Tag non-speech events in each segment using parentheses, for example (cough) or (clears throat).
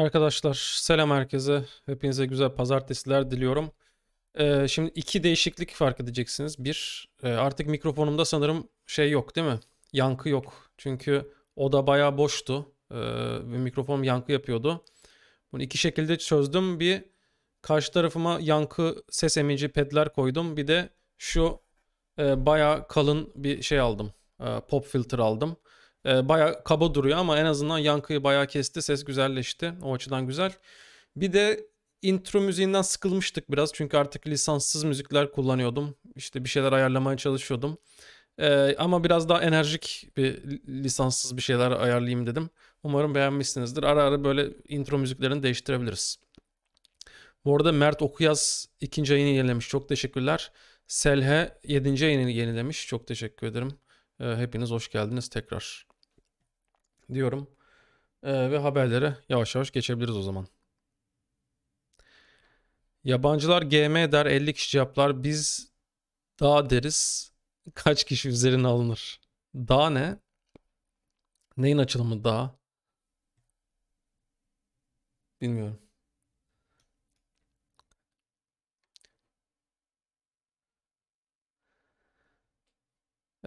Arkadaşlar selam herkese. Hepinize güzel pazartesiler diliyorum. Ee, şimdi iki değişiklik fark edeceksiniz. Bir e, artık mikrofonumda sanırım şey yok değil mi? Yankı yok. Çünkü oda bayağı boştu. Ee, mikrofonum yankı yapıyordu. Bunu iki şekilde çözdüm. Bir karşı tarafıma yankı ses emici pedler koydum. Bir de şu e, bayağı kalın bir şey aldım. E, pop filter aldım. E, ee, baya kaba duruyor ama en azından yankıyı baya kesti. Ses güzelleşti. O açıdan güzel. Bir de intro müziğinden sıkılmıştık biraz. Çünkü artık lisanssız müzikler kullanıyordum. İşte bir şeyler ayarlamaya çalışıyordum. Ee, ama biraz daha enerjik bir lisanssız bir şeyler ayarlayayım dedim. Umarım beğenmişsinizdir. Ara ara böyle intro müziklerini değiştirebiliriz. Bu arada Mert Okuyaz ikinci ayını yenilemiş. Çok teşekkürler. Selhe 7. ayını yenilemiş. Çok teşekkür ederim. Ee, hepiniz hoş geldiniz tekrar diyorum. Ee, ve haberlere yavaş yavaş geçebiliriz o zaman. Yabancılar GM der 50 kişi yaplar. Biz daha deriz. Kaç kişi üzerine alınır? Daha ne? Neyin açılımı daha? Bilmiyorum.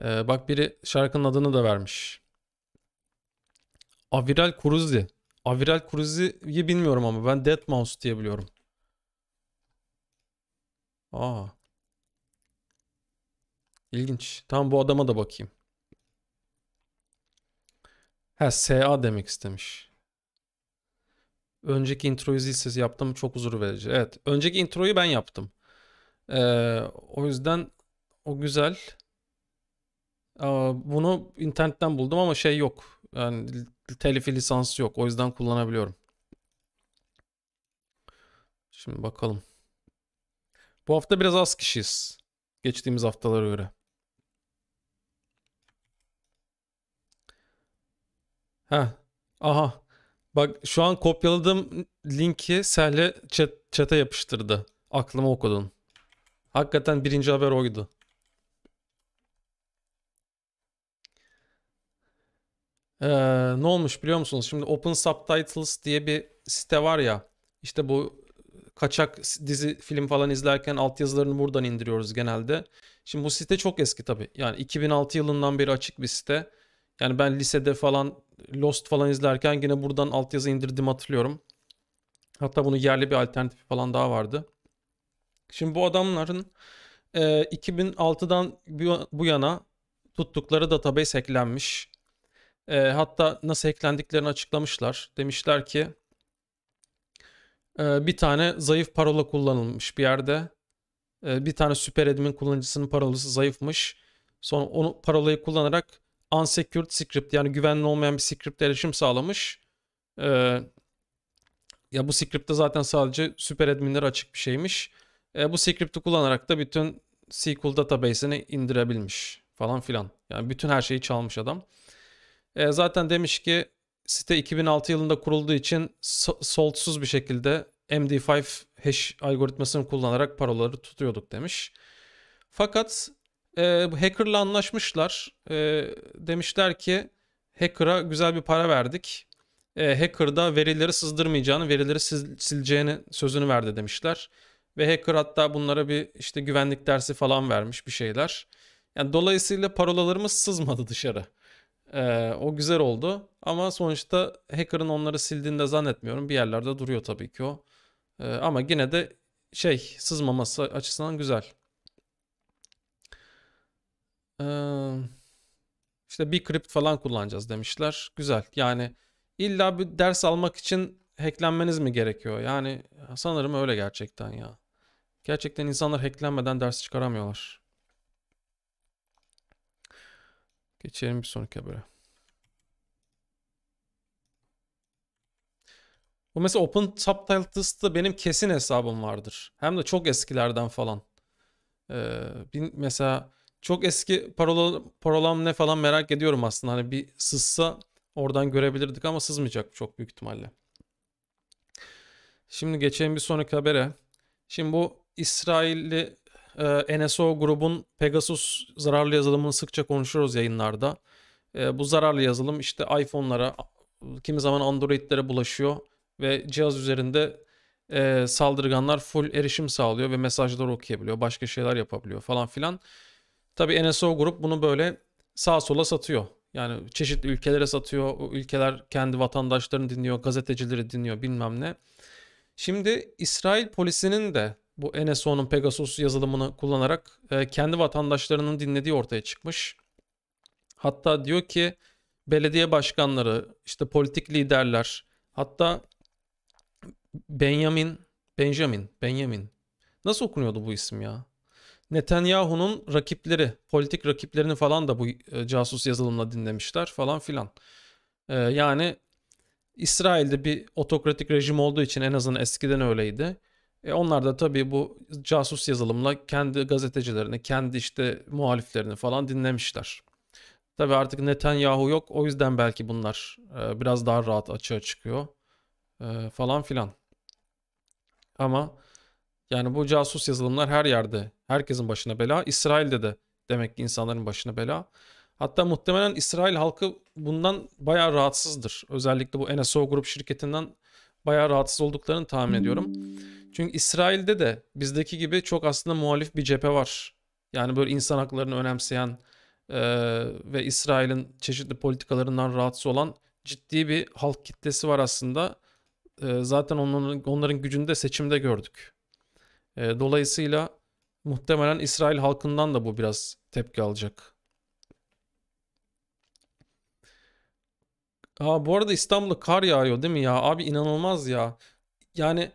Ee, bak biri şarkının adını da vermiş. Aviral Kuruzi. Aviral Kuruzi'yi bilmiyorum ama ben Dead Mouse diye biliyorum. Aa. İlginç. Tamam bu adama da bakayım. Ha SA demek istemiş. Önceki introyu siz yaptım. Çok huzur verici. Evet. Önceki introyu ben yaptım. Ee, o yüzden o güzel. Ee, bunu internetten buldum ama şey yok. Yani telifi lisansı yok. O yüzden kullanabiliyorum. Şimdi bakalım. Bu hafta biraz az kişiyiz. Geçtiğimiz haftalara göre. Ha, aha. Bak şu an kopyaladığım linki Sel'e çete yapıştırdı. Aklıma okudun. Hakikaten birinci haber oydu. Ee, ne olmuş biliyor musunuz? Şimdi Open Subtitles diye bir site var ya. İşte bu kaçak dizi film falan izlerken altyazılarını buradan indiriyoruz genelde. Şimdi bu site çok eski tabii. Yani 2006 yılından beri açık bir site. Yani ben lisede falan Lost falan izlerken yine buradan altyazı indirdim hatırlıyorum. Hatta bunun yerli bir alternatifi falan daha vardı. Şimdi bu adamların e, 2006'dan bu yana tuttukları database eklenmiş. E, hatta nasıl eklendiklerini açıklamışlar. Demişler ki e, bir tane zayıf parola kullanılmış bir yerde. E, bir tane süper admin kullanıcısının parolası zayıfmış. Sonra onu parolayı kullanarak unsecured script yani güvenli olmayan bir script'e erişim sağlamış. E, ya bu script'te zaten sadece süper adminlere açık bir şeymiş. E, bu script'i kullanarak da bütün SQL database'ini indirebilmiş falan filan. Yani bütün her şeyi çalmış adam. E, zaten demiş ki site 2006 yılında kurulduğu için so soltsuz bir şekilde MD5 hash algoritmasını kullanarak paroları tutuyorduk demiş. Fakat e, hackerla anlaşmışlar. E, demişler ki hacker'a güzel bir para verdik. E, hacker da verileri sızdırmayacağını, verileri sileceğini sözünü verdi demişler. Ve hacker hatta bunlara bir işte güvenlik dersi falan vermiş bir şeyler. Yani dolayısıyla parolalarımız sızmadı dışarı. Ee, o güzel oldu. Ama sonuçta hacker'ın onları sildiğini de zannetmiyorum. Bir yerlerde duruyor tabii ki o. Ee, ama yine de şey sızmaması açısından güzel. Ee, işte bir kript falan kullanacağız demişler. Güzel. Yani illa bir ders almak için hacklenmeniz mi gerekiyor? Yani sanırım öyle gerçekten ya. Gerçekten insanlar hacklenmeden ders çıkaramıyorlar. Geçelim bir sonraki habere. Bu mesela Open Subtitles'ta benim kesin hesabım vardır. Hem de çok eskilerden falan. Ee, mesela çok eski parola, parolam ne falan merak ediyorum aslında. Hani bir sızsa oradan görebilirdik ama sızmayacak çok büyük ihtimalle. Şimdi geçelim bir sonraki habere. Şimdi bu İsrailli e, ee, NSO grubun Pegasus zararlı yazılımını sıkça konuşuyoruz yayınlarda. E, bu zararlı yazılım işte iPhone'lara, kimi zaman Android'lere bulaşıyor ve cihaz üzerinde e, saldırganlar full erişim sağlıyor ve mesajları okuyabiliyor, başka şeyler yapabiliyor falan filan. Tabii NSO grup bunu böyle sağa sola satıyor. Yani çeşitli ülkelere satıyor. O ülkeler kendi vatandaşlarını dinliyor, gazetecileri dinliyor bilmem ne. Şimdi İsrail polisinin de bu NSO'nun Pegasus yazılımını kullanarak e, kendi vatandaşlarının dinlediği ortaya çıkmış. Hatta diyor ki belediye başkanları, işte politik liderler, hatta Benjamin, Benjamin, Benjamin. Nasıl okunuyordu bu isim ya? Netanyahu'nun rakipleri, politik rakiplerini falan da bu e, casus yazılımla dinlemişler falan filan. E, yani İsrail'de bir otokratik rejim olduğu için en azından eskiden öyleydi e onlar da tabii bu casus yazılımla kendi gazetecilerini, kendi işte muhaliflerini falan dinlemişler. Tabii artık Netanyahu yok. O yüzden belki bunlar e, biraz daha rahat açığa çıkıyor e, falan filan. Ama yani bu casus yazılımlar her yerde. Herkesin başına bela. İsrail'de de demek ki insanların başına bela. Hatta muhtemelen İsrail halkı bundan bayağı rahatsızdır. Özellikle bu NSO grup şirketinden bayağı rahatsız olduklarını tahmin ediyorum. Çünkü İsrail'de de bizdeki gibi çok aslında muhalif bir cephe var. Yani böyle insan haklarını önemseyen e, ve İsrail'in çeşitli politikalarından rahatsız olan ciddi bir halk kitlesi var aslında. E, zaten onların, onların gücünü de seçimde gördük. E, dolayısıyla muhtemelen İsrail halkından da bu biraz tepki alacak. Aa, bu arada İstanbul'da kar yağıyor değil mi ya? Abi inanılmaz ya. Yani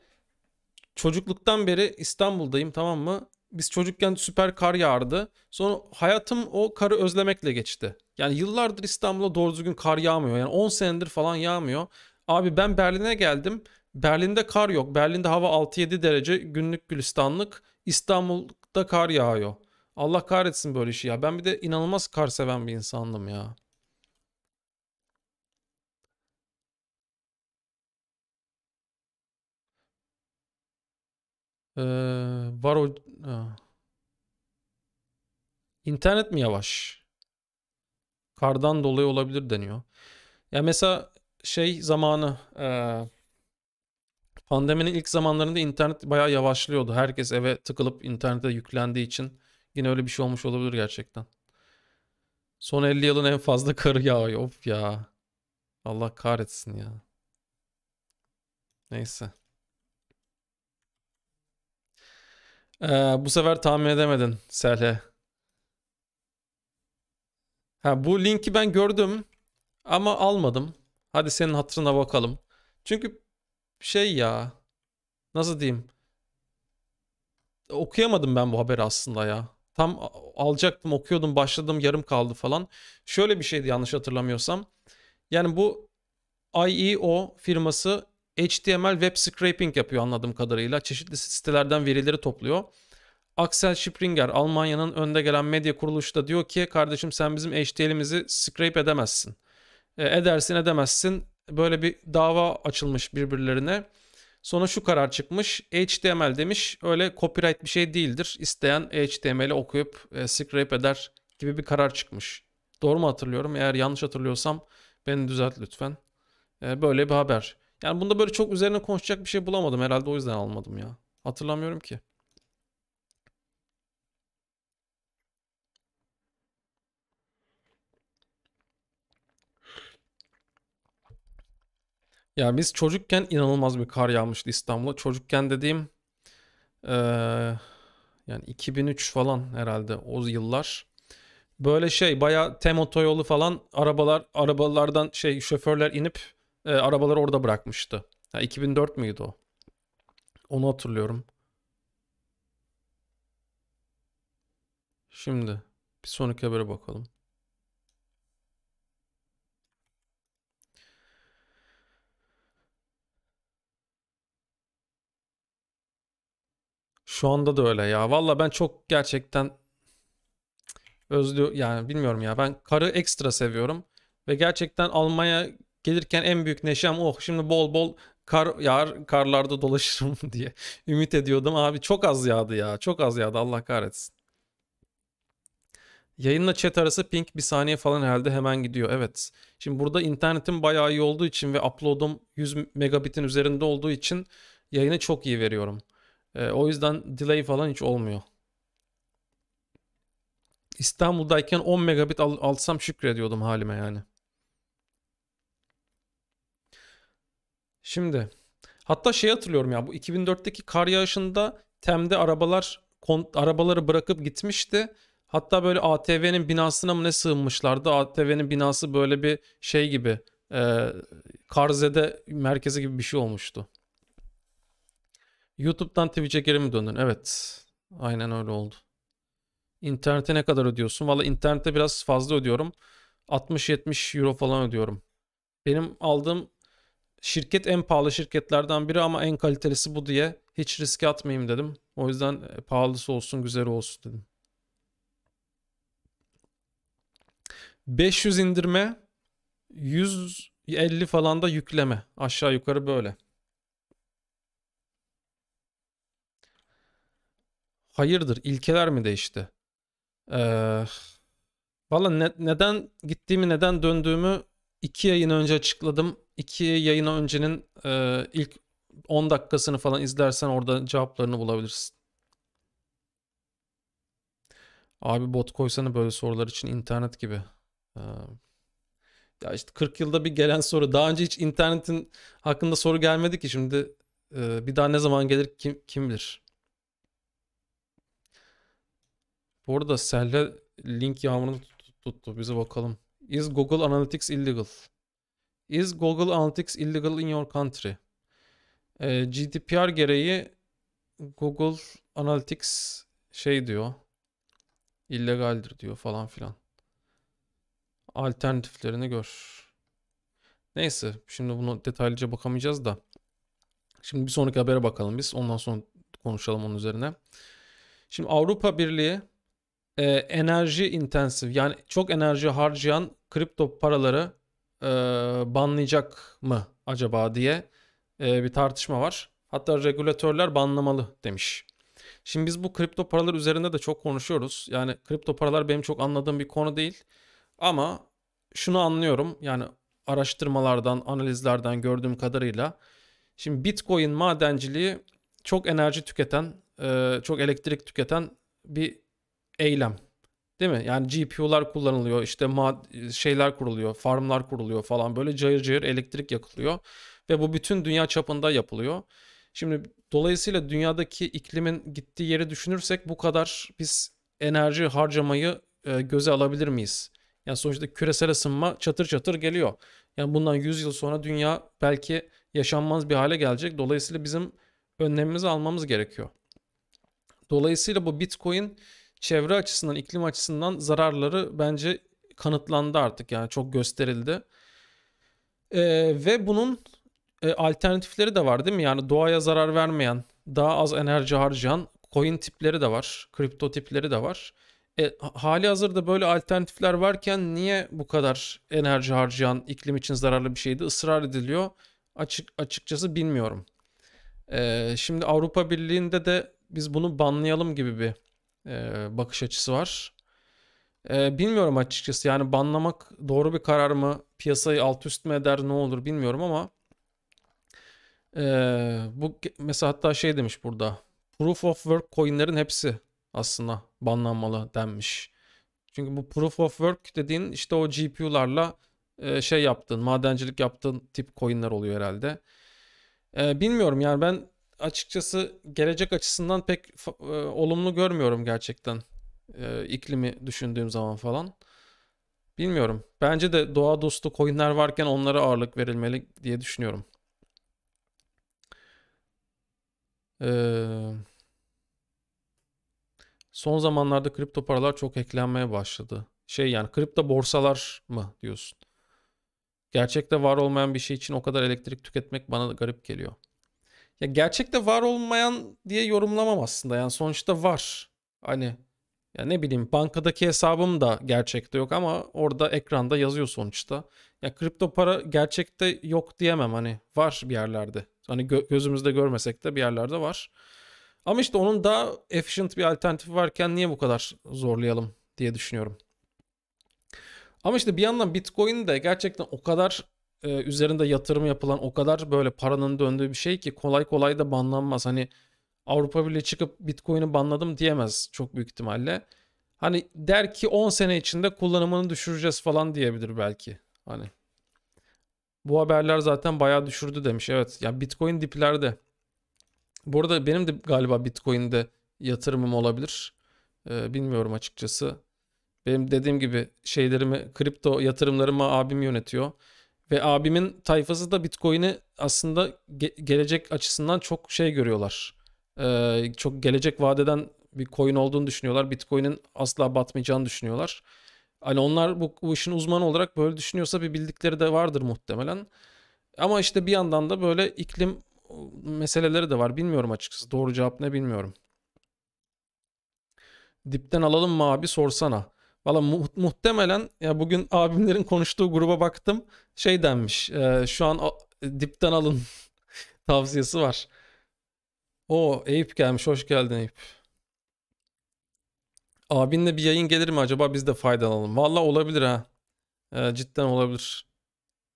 çocukluktan beri İstanbul'dayım tamam mı? Biz çocukken süper kar yağardı. Sonra hayatım o karı özlemekle geçti. Yani yıllardır İstanbul'da doğru düzgün kar yağmıyor. Yani 10 senedir falan yağmıyor. Abi ben Berlin'e geldim. Berlin'de kar yok. Berlin'de hava 6-7 derece günlük gülistanlık. İstanbul'da kar yağıyor. Allah kahretsin böyle işi ya. Ben bir de inanılmaz kar seven bir insandım ya. Ee, var o... Ha. İnternet mi yavaş? Kardan dolayı olabilir deniyor. Ya mesela şey zamanı e, pandeminin ilk zamanlarında internet bayağı yavaşlıyordu. Herkes eve tıkılıp internete yüklendiği için yine öyle bir şey olmuş olabilir gerçekten. Son 50 yılın en fazla karı yağıyor. Of ya. Allah kahretsin ya. Neyse. Ee, bu sefer tahmin edemedin Selhe. Ha, bu linki ben gördüm ama almadım. Hadi senin hatırına bakalım. Çünkü şey ya nasıl diyeyim okuyamadım ben bu haberi aslında ya. Tam alacaktım okuyordum başladım yarım kaldı falan. Şöyle bir şeydi yanlış hatırlamıyorsam. Yani bu IEO firması HTML web scraping yapıyor anladığım kadarıyla. Çeşitli sitelerden verileri topluyor. Axel Springer Almanya'nın önde gelen medya kuruluşu da diyor ki kardeşim sen bizim HTML'imizi scrape edemezsin. E, edersin edemezsin. Böyle bir dava açılmış birbirlerine. Sonra şu karar çıkmış. HTML demiş öyle copyright bir şey değildir. İsteyen HTML'i okuyup e, scrape eder gibi bir karar çıkmış. Doğru mu hatırlıyorum? Eğer yanlış hatırlıyorsam beni düzelt lütfen. E, böyle bir haber. Yani bunda böyle çok üzerine konuşacak bir şey bulamadım. Herhalde o yüzden almadım ya. Hatırlamıyorum ki. Ya biz çocukken inanılmaz bir kar yağmıştı İstanbul'a. Çocukken dediğim ee, yani 2003 falan herhalde o yıllar. Böyle şey bayağı Tem otoyolu falan arabalar arabalardan şey şoförler inip e, arabaları orada bırakmıştı. Ha, 2004 müydü o? Onu hatırlıyorum. Şimdi bir sonraki habere bakalım. Şu anda da öyle ya. Valla ben çok gerçekten özlü yani bilmiyorum ya. Ben karı ekstra seviyorum ve gerçekten Almanya Gelirken en büyük neşem oh şimdi bol bol kar yağar karlarda dolaşırım (laughs) diye ümit ediyordum. Abi çok az yağdı ya çok az yağdı Allah kahretsin. Yayınla chat arası ping bir saniye falan herhalde hemen gidiyor. Evet. Şimdi burada internetim bayağı iyi olduğu için ve upload'um 100 megabitin üzerinde olduğu için yayını çok iyi veriyorum. E, o yüzden delay falan hiç olmuyor. İstanbul'dayken 10 megabit al alsam şükrediyordum halime yani. Şimdi hatta şey hatırlıyorum ya bu 2004'teki kar yağışında Tem'de arabalar arabaları bırakıp gitmişti. Hatta böyle ATV'nin binasına mı ne sığınmışlardı? ATV'nin binası böyle bir şey gibi e, Karze'de merkezi gibi bir şey olmuştu. YouTube'dan Twitch'e geri mi döndün? Evet. Aynen öyle oldu. İnternete ne kadar ödüyorsun? Valla internette biraz fazla ödüyorum. 60-70 euro falan ödüyorum. Benim aldığım şirket en pahalı şirketlerden biri ama en kalitelisi bu diye hiç riske atmayayım dedim. O yüzden e, pahalısı olsun güzel olsun dedim. 500 indirme 150 falan da yükleme aşağı yukarı böyle. Hayırdır ilkeler mi değişti? Ee, Valla ne, neden gittiğimi neden döndüğümü iki yayın önce açıkladım. İki yayın öncenin e, ilk 10 dakikasını falan izlersen orada cevaplarını bulabilirsin. Abi bot koysana böyle sorular için internet gibi. Ee, ya işte 40 yılda bir gelen soru. Daha önce hiç internetin hakkında soru gelmedi ki şimdi e, bir daha ne zaman gelir kim, kim bilir. Bu arada Sel'le link yağmurunu tuttu. Bize bakalım. Is Google Analytics illegal? Is Google Analytics illegal in your country? E, ee, GDPR gereği Google Analytics şey diyor. illegaldir diyor falan filan. Alternatiflerini gör. Neyse şimdi bunu detaylıca bakamayacağız da. Şimdi bir sonraki habere bakalım biz. Ondan sonra konuşalım onun üzerine. Şimdi Avrupa Birliği e, enerji intensif yani çok enerji harcayan kripto paraları e, banlayacak mı acaba diye e, bir tartışma var. Hatta regülatörler banlamalı demiş. Şimdi biz bu kripto paralar üzerinde de çok konuşuyoruz. Yani kripto paralar benim çok anladığım bir konu değil. Ama şunu anlıyorum. Yani araştırmalardan, analizlerden gördüğüm kadarıyla. Şimdi Bitcoin madenciliği çok enerji tüketen, e, çok elektrik tüketen bir eylem. Değil mi? Yani GPU'lar kullanılıyor, işte şeyler kuruluyor, farmlar kuruluyor falan böyle cayır cayır elektrik yakılıyor ve bu bütün dünya çapında yapılıyor. Şimdi dolayısıyla dünyadaki iklimin gittiği yeri düşünürsek bu kadar biz enerji harcamayı e, göze alabilir miyiz? Yani sonuçta küresel ısınma çatır çatır geliyor. Yani bundan 100 yıl sonra dünya belki yaşanmaz bir hale gelecek. Dolayısıyla bizim önlemimizi almamız gerekiyor. Dolayısıyla bu Bitcoin çevre açısından, iklim açısından zararları bence kanıtlandı artık yani çok gösterildi. E, ve bunun e, alternatifleri de var değil mi? Yani doğaya zarar vermeyen, daha az enerji harcayan coin tipleri de var, kripto tipleri de var. E, hali hazırda böyle alternatifler varken niye bu kadar enerji harcayan iklim için zararlı bir şeydi ısrar ediliyor? Açık açıkçası bilmiyorum. E, şimdi Avrupa Birliği'nde de biz bunu banlayalım gibi bir e, bakış açısı var. E, bilmiyorum açıkçası yani banlamak doğru bir karar mı? Piyasayı alt üst mü eder ne olur bilmiyorum ama e, bu mesela hatta şey demiş burada. Proof of work coinlerin hepsi aslında banlanmalı denmiş. Çünkü bu proof of work dediğin işte o GPU'larla e, şey yaptığın, madencilik yaptığın tip coinler oluyor herhalde. E, bilmiyorum yani ben açıkçası gelecek açısından pek e, olumlu görmüyorum gerçekten. E, iklimi düşündüğüm zaman falan. Bilmiyorum. Bence de doğa dostu coinler varken onlara ağırlık verilmeli diye düşünüyorum. Ee, son zamanlarda kripto paralar çok eklenmeye başladı. Şey yani kripto borsalar mı diyorsun? Gerçekte var olmayan bir şey için o kadar elektrik tüketmek bana garip geliyor. Ya gerçekte var olmayan diye yorumlamam aslında. Yani sonuçta var. Hani ya ne bileyim bankadaki hesabım da gerçekte yok ama orada ekranda yazıyor sonuçta. Ya kripto para gerçekte yok diyemem hani var bir yerlerde. Hani gö- gözümüzde görmesek de bir yerlerde var. Ama işte onun daha efficient bir alternatifi varken niye bu kadar zorlayalım diye düşünüyorum. Ama işte bir yandan Bitcoin de gerçekten o kadar e, üzerinde yatırım yapılan o kadar böyle paranın döndüğü bir şey ki kolay kolay da banlanmaz. Hani Avrupa Birliği çıkıp Bitcoin'i banladım diyemez çok büyük ihtimalle. Hani der ki 10 sene içinde kullanımını düşüreceğiz falan diyebilir belki. Hani bu haberler zaten bayağı düşürdü demiş. Evet ya yani Bitcoin diplerde. Bu arada benim de galiba Bitcoin'de yatırımım olabilir. Ee, bilmiyorum açıkçası. Benim dediğim gibi şeylerimi kripto yatırımlarımı abim yönetiyor. Ve abimin tayfası da Bitcoin'i aslında ge- gelecek açısından çok şey görüyorlar. Ee, çok gelecek vadeden bir coin olduğunu düşünüyorlar. Bitcoin'in asla batmayacağını düşünüyorlar. Hani onlar bu, bu işin uzmanı olarak böyle düşünüyorsa bir bildikleri de vardır muhtemelen. Ama işte bir yandan da böyle iklim ıı, meseleleri de var. Bilmiyorum açıkçası. Doğru cevap ne bilmiyorum. Dipten alalım mı abi sorsana. Valla mu- muhtemelen ya bugün abimlerin konuştuğu gruba baktım şey denmiş e, şu an o, dipten alın (laughs) tavsiyesi var. O Eyüp gelmiş hoş geldin Eyüp. Abinle bir yayın gelir mi acaba biz de faydalanalım. Valla olabilir ha. E, cidden olabilir.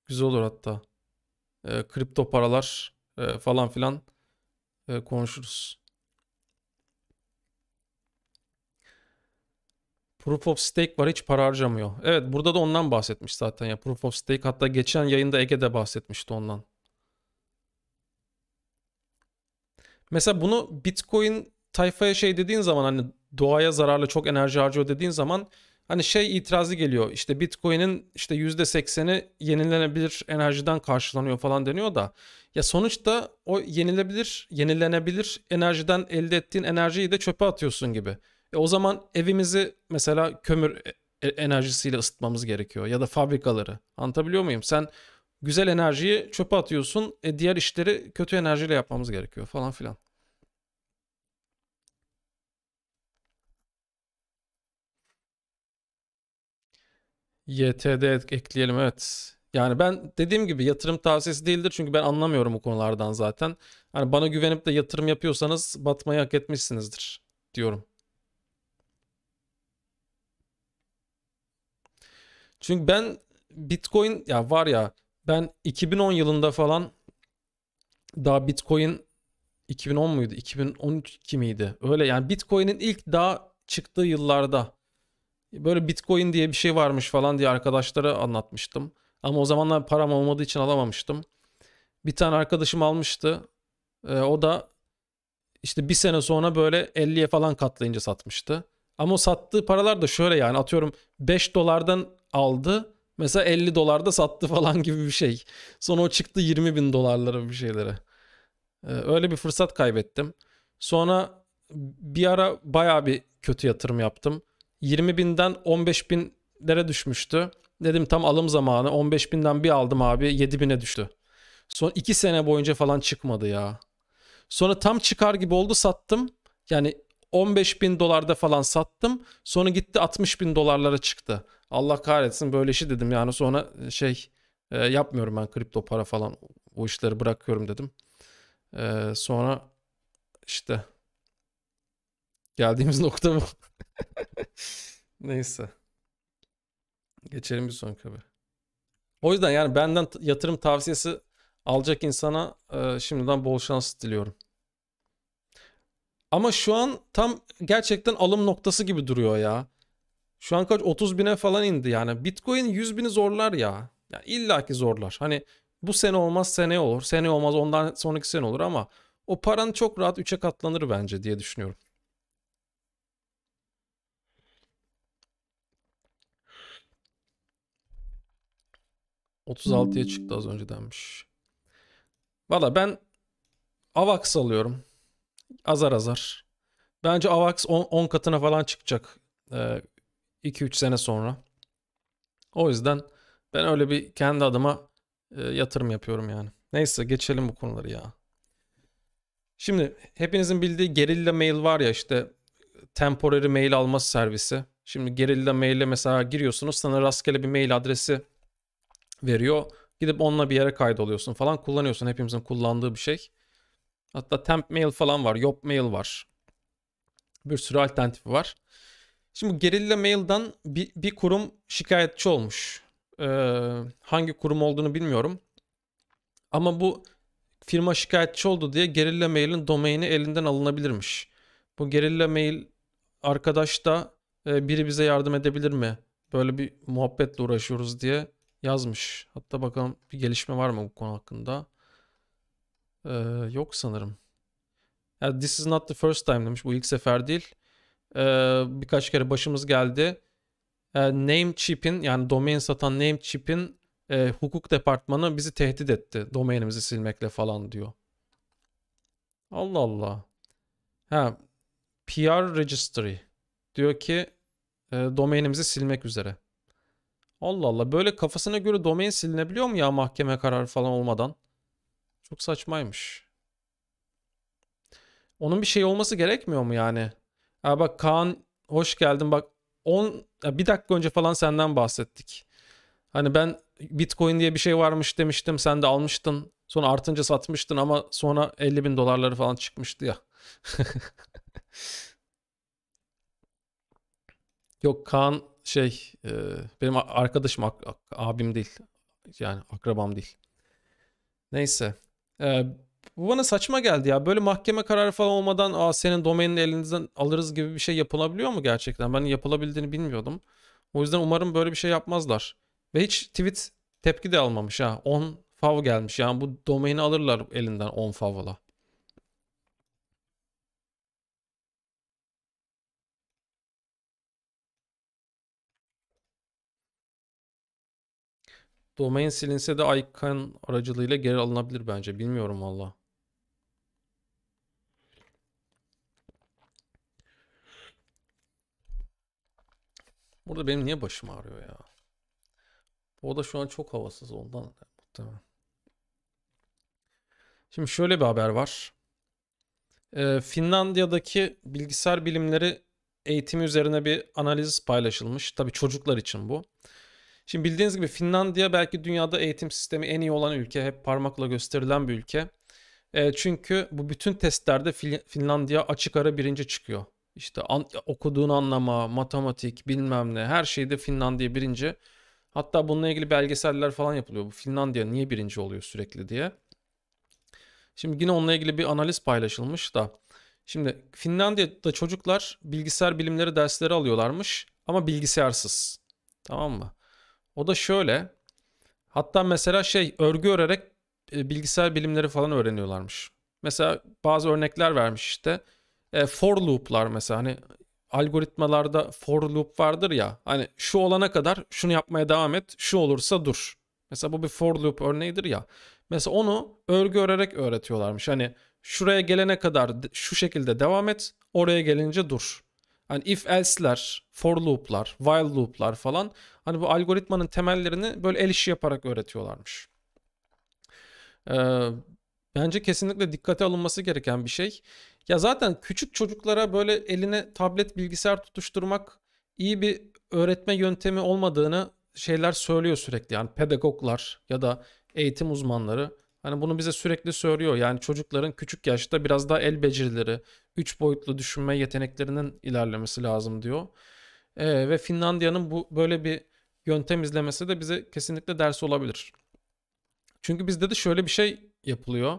Güzel olur hatta. E, kripto paralar e, falan filan e, konuşuruz. Proof of Stake var hiç para harcamıyor. Evet burada da ondan bahsetmiş zaten ya. Proof of Stake hatta geçen yayında Ege de bahsetmişti ondan. Mesela bunu Bitcoin tayfaya şey dediğin zaman hani doğaya zararlı çok enerji harcıyor dediğin zaman hani şey itirazı geliyor. İşte Bitcoin'in işte %80'i yenilenebilir enerjiden karşılanıyor falan deniyor da ya sonuçta o yenilebilir, yenilenebilir enerjiden elde ettiğin enerjiyi de çöpe atıyorsun gibi. E o zaman evimizi mesela kömür e, e, enerjisiyle ısıtmamız gerekiyor ya da fabrikaları. Anlatabiliyor muyum? Sen güzel enerjiyi çöpe atıyorsun. E diğer işleri kötü enerjiyle yapmamız gerekiyor falan filan. YTD ekleyelim evet. Yani ben dediğim gibi yatırım tavsiyesi değildir çünkü ben anlamıyorum bu konulardan zaten. Hani bana güvenip de yatırım yapıyorsanız batmayı hak etmişsinizdir diyorum. Çünkü ben Bitcoin ya var ya ben 2010 yılında falan daha Bitcoin 2010 muydu? 2013 miydi? Öyle yani Bitcoin'in ilk daha çıktığı yıllarda böyle Bitcoin diye bir şey varmış falan diye arkadaşlara anlatmıştım. Ama o zamanlar param olmadığı için alamamıştım. Bir tane arkadaşım almıştı. E, o da işte bir sene sonra böyle 50'ye falan katlayınca satmıştı. Ama o sattığı paralar da şöyle yani atıyorum 5 dolardan aldı. Mesela 50 dolarda sattı falan gibi bir şey. Sonra o çıktı 20 bin dolarlara bir şeylere. Ee, öyle bir fırsat kaybettim. Sonra bir ara baya bir kötü yatırım yaptım. 20 binden 15 binlere düşmüştü. Dedim tam alım zamanı. 15 binden bir aldım abi 7 bine düştü. Son 2 sene boyunca falan çıkmadı ya. Sonra tam çıkar gibi oldu sattım. Yani 15 bin dolarda falan sattım. Sonra gitti 60 bin dolarlara çıktı. Allah kahretsin böyle işi dedim yani sonra e, şey e, yapmıyorum ben kripto para falan o işleri bırakıyorum dedim. E, sonra işte geldiğimiz (laughs) nokta bu. (laughs) Neyse. Geçelim bir sonraki haber. O yüzden yani benden yatırım tavsiyesi alacak insana e, şimdiden bol şans diliyorum. Ama şu an tam gerçekten alım noktası gibi duruyor ya. Şu an kaç 30 bine falan indi yani. Bitcoin 100 bini zorlar ya. Yani illaki zorlar. Hani bu sene olmaz sene olur. Sene olmaz ondan sonraki sene olur ama o paran çok rahat 3'e katlanır bence diye düşünüyorum. ...36'ya çıktı az önce denmiş. Valla ben... ...Avax alıyorum. Azar azar. Bence Avax 10, katına falan çıkacak. Ee, 2-3 sene sonra. O yüzden ben öyle bir kendi adıma e, yatırım yapıyorum yani. Neyse geçelim bu konuları ya. Şimdi hepinizin bildiği Gerilla Mail var ya işte temporary mail alma servisi. Şimdi Gerilla Mail'e mesela giriyorsunuz sana rastgele bir mail adresi veriyor. Gidip onunla bir yere kaydoluyorsun falan kullanıyorsun. Hepimizin kullandığı bir şey. Hatta temp mail falan var, yop mail var. Bir sürü alternatif var. Şimdi Gerilla Mail'dan bir, bir kurum şikayetçi olmuş. Ee, hangi kurum olduğunu bilmiyorum. Ama bu firma şikayetçi oldu diye Gerilla Mail'in domaini elinden alınabilirmiş. Bu Gerilla Mail arkadaş da e, biri bize yardım edebilir mi? Böyle bir muhabbetle uğraşıyoruz diye yazmış. Hatta bakalım bir gelişme var mı bu konu hakkında? Ee, yok sanırım. Yani, This is not the first time demiş. Bu ilk sefer değil. Ee, birkaç kere başımız geldi. Ee, Namecheap'in yani domain satan Namecheap'in e, hukuk departmanı bizi tehdit etti. Domainimizi silmekle falan diyor. Allah Allah. Ha, PR Registry diyor ki e, domainimizi silmek üzere. Allah Allah böyle kafasına göre domain silinebiliyor mu ya mahkeme kararı falan olmadan? Çok saçmaymış. Onun bir şey olması gerekmiyor mu yani? Ha bak Kaan hoş geldin. Bak 10 bir dakika önce falan senden bahsettik. Hani ben Bitcoin diye bir şey varmış demiştim. Sen de almıştın. Sonra artınca satmıştın ama sonra 50 bin dolarları falan çıkmıştı ya. (laughs) Yok Kaan şey e, benim arkadaşım abim değil. Yani akrabam değil. Neyse. E, bu bana saçma geldi ya. Böyle mahkeme kararı falan olmadan Aa, senin domainini elinizden alırız gibi bir şey yapılabiliyor mu gerçekten? Ben yapılabildiğini bilmiyordum. O yüzden umarım böyle bir şey yapmazlar. Ve hiç tweet tepki de almamış ha. 10 fav gelmiş. Yani bu domaini alırlar elinden 10 favla. Domain silinse de Icon aracılığıyla geri alınabilir bence. Bilmiyorum valla. Burada benim niye başım ağrıyor ya? Bu da şu an çok havasız ondan muhtemelen. Şimdi şöyle bir haber var. Ee, Finlandiya'daki bilgisayar bilimleri eğitimi üzerine bir analiz paylaşılmış. Tabii çocuklar için bu. Şimdi bildiğiniz gibi Finlandiya belki dünyada eğitim sistemi en iyi olan ülke. Hep parmakla gösterilen bir ülke. E, çünkü bu bütün testlerde Finlandiya açık ara birinci çıkıyor. İşte an, okuduğun anlama, matematik bilmem ne her şeyde Finlandiya birinci. Hatta bununla ilgili belgeseller falan yapılıyor. Bu Finlandiya niye birinci oluyor sürekli diye. Şimdi yine onunla ilgili bir analiz paylaşılmış da. Şimdi Finlandiya'da çocuklar bilgisayar bilimleri dersleri alıyorlarmış ama bilgisayarsız. Tamam mı? O da şöyle. Hatta mesela şey örgü örerek e, bilgisayar bilimleri falan öğreniyorlarmış. Mesela bazı örnekler vermiş işte e, for loop'lar mesela hani algoritmalarda for loop vardır ya hani şu olana kadar şunu yapmaya devam et şu olursa dur. Mesela bu bir for loop örneğidir ya. Mesela onu örgü örerek öğretiyorlarmış. Hani şuraya gelene kadar şu şekilde devam et oraya gelince dur. Hani if else'ler, for loop'lar, while loop'lar falan hani bu algoritmanın temellerini böyle el işi yaparak öğretiyorlarmış. Ee, Bence kesinlikle dikkate alınması gereken bir şey. Ya zaten küçük çocuklara böyle eline tablet bilgisayar tutuşturmak iyi bir öğretme yöntemi olmadığını şeyler söylüyor sürekli. Yani pedagoglar ya da eğitim uzmanları hani bunu bize sürekli söylüyor. Yani çocukların küçük yaşta biraz daha el becerileri, üç boyutlu düşünme yeteneklerinin ilerlemesi lazım diyor. Ee, ve Finlandiya'nın bu böyle bir yöntem izlemesi de bize kesinlikle ders olabilir. Çünkü bizde de şöyle bir şey yapılıyor.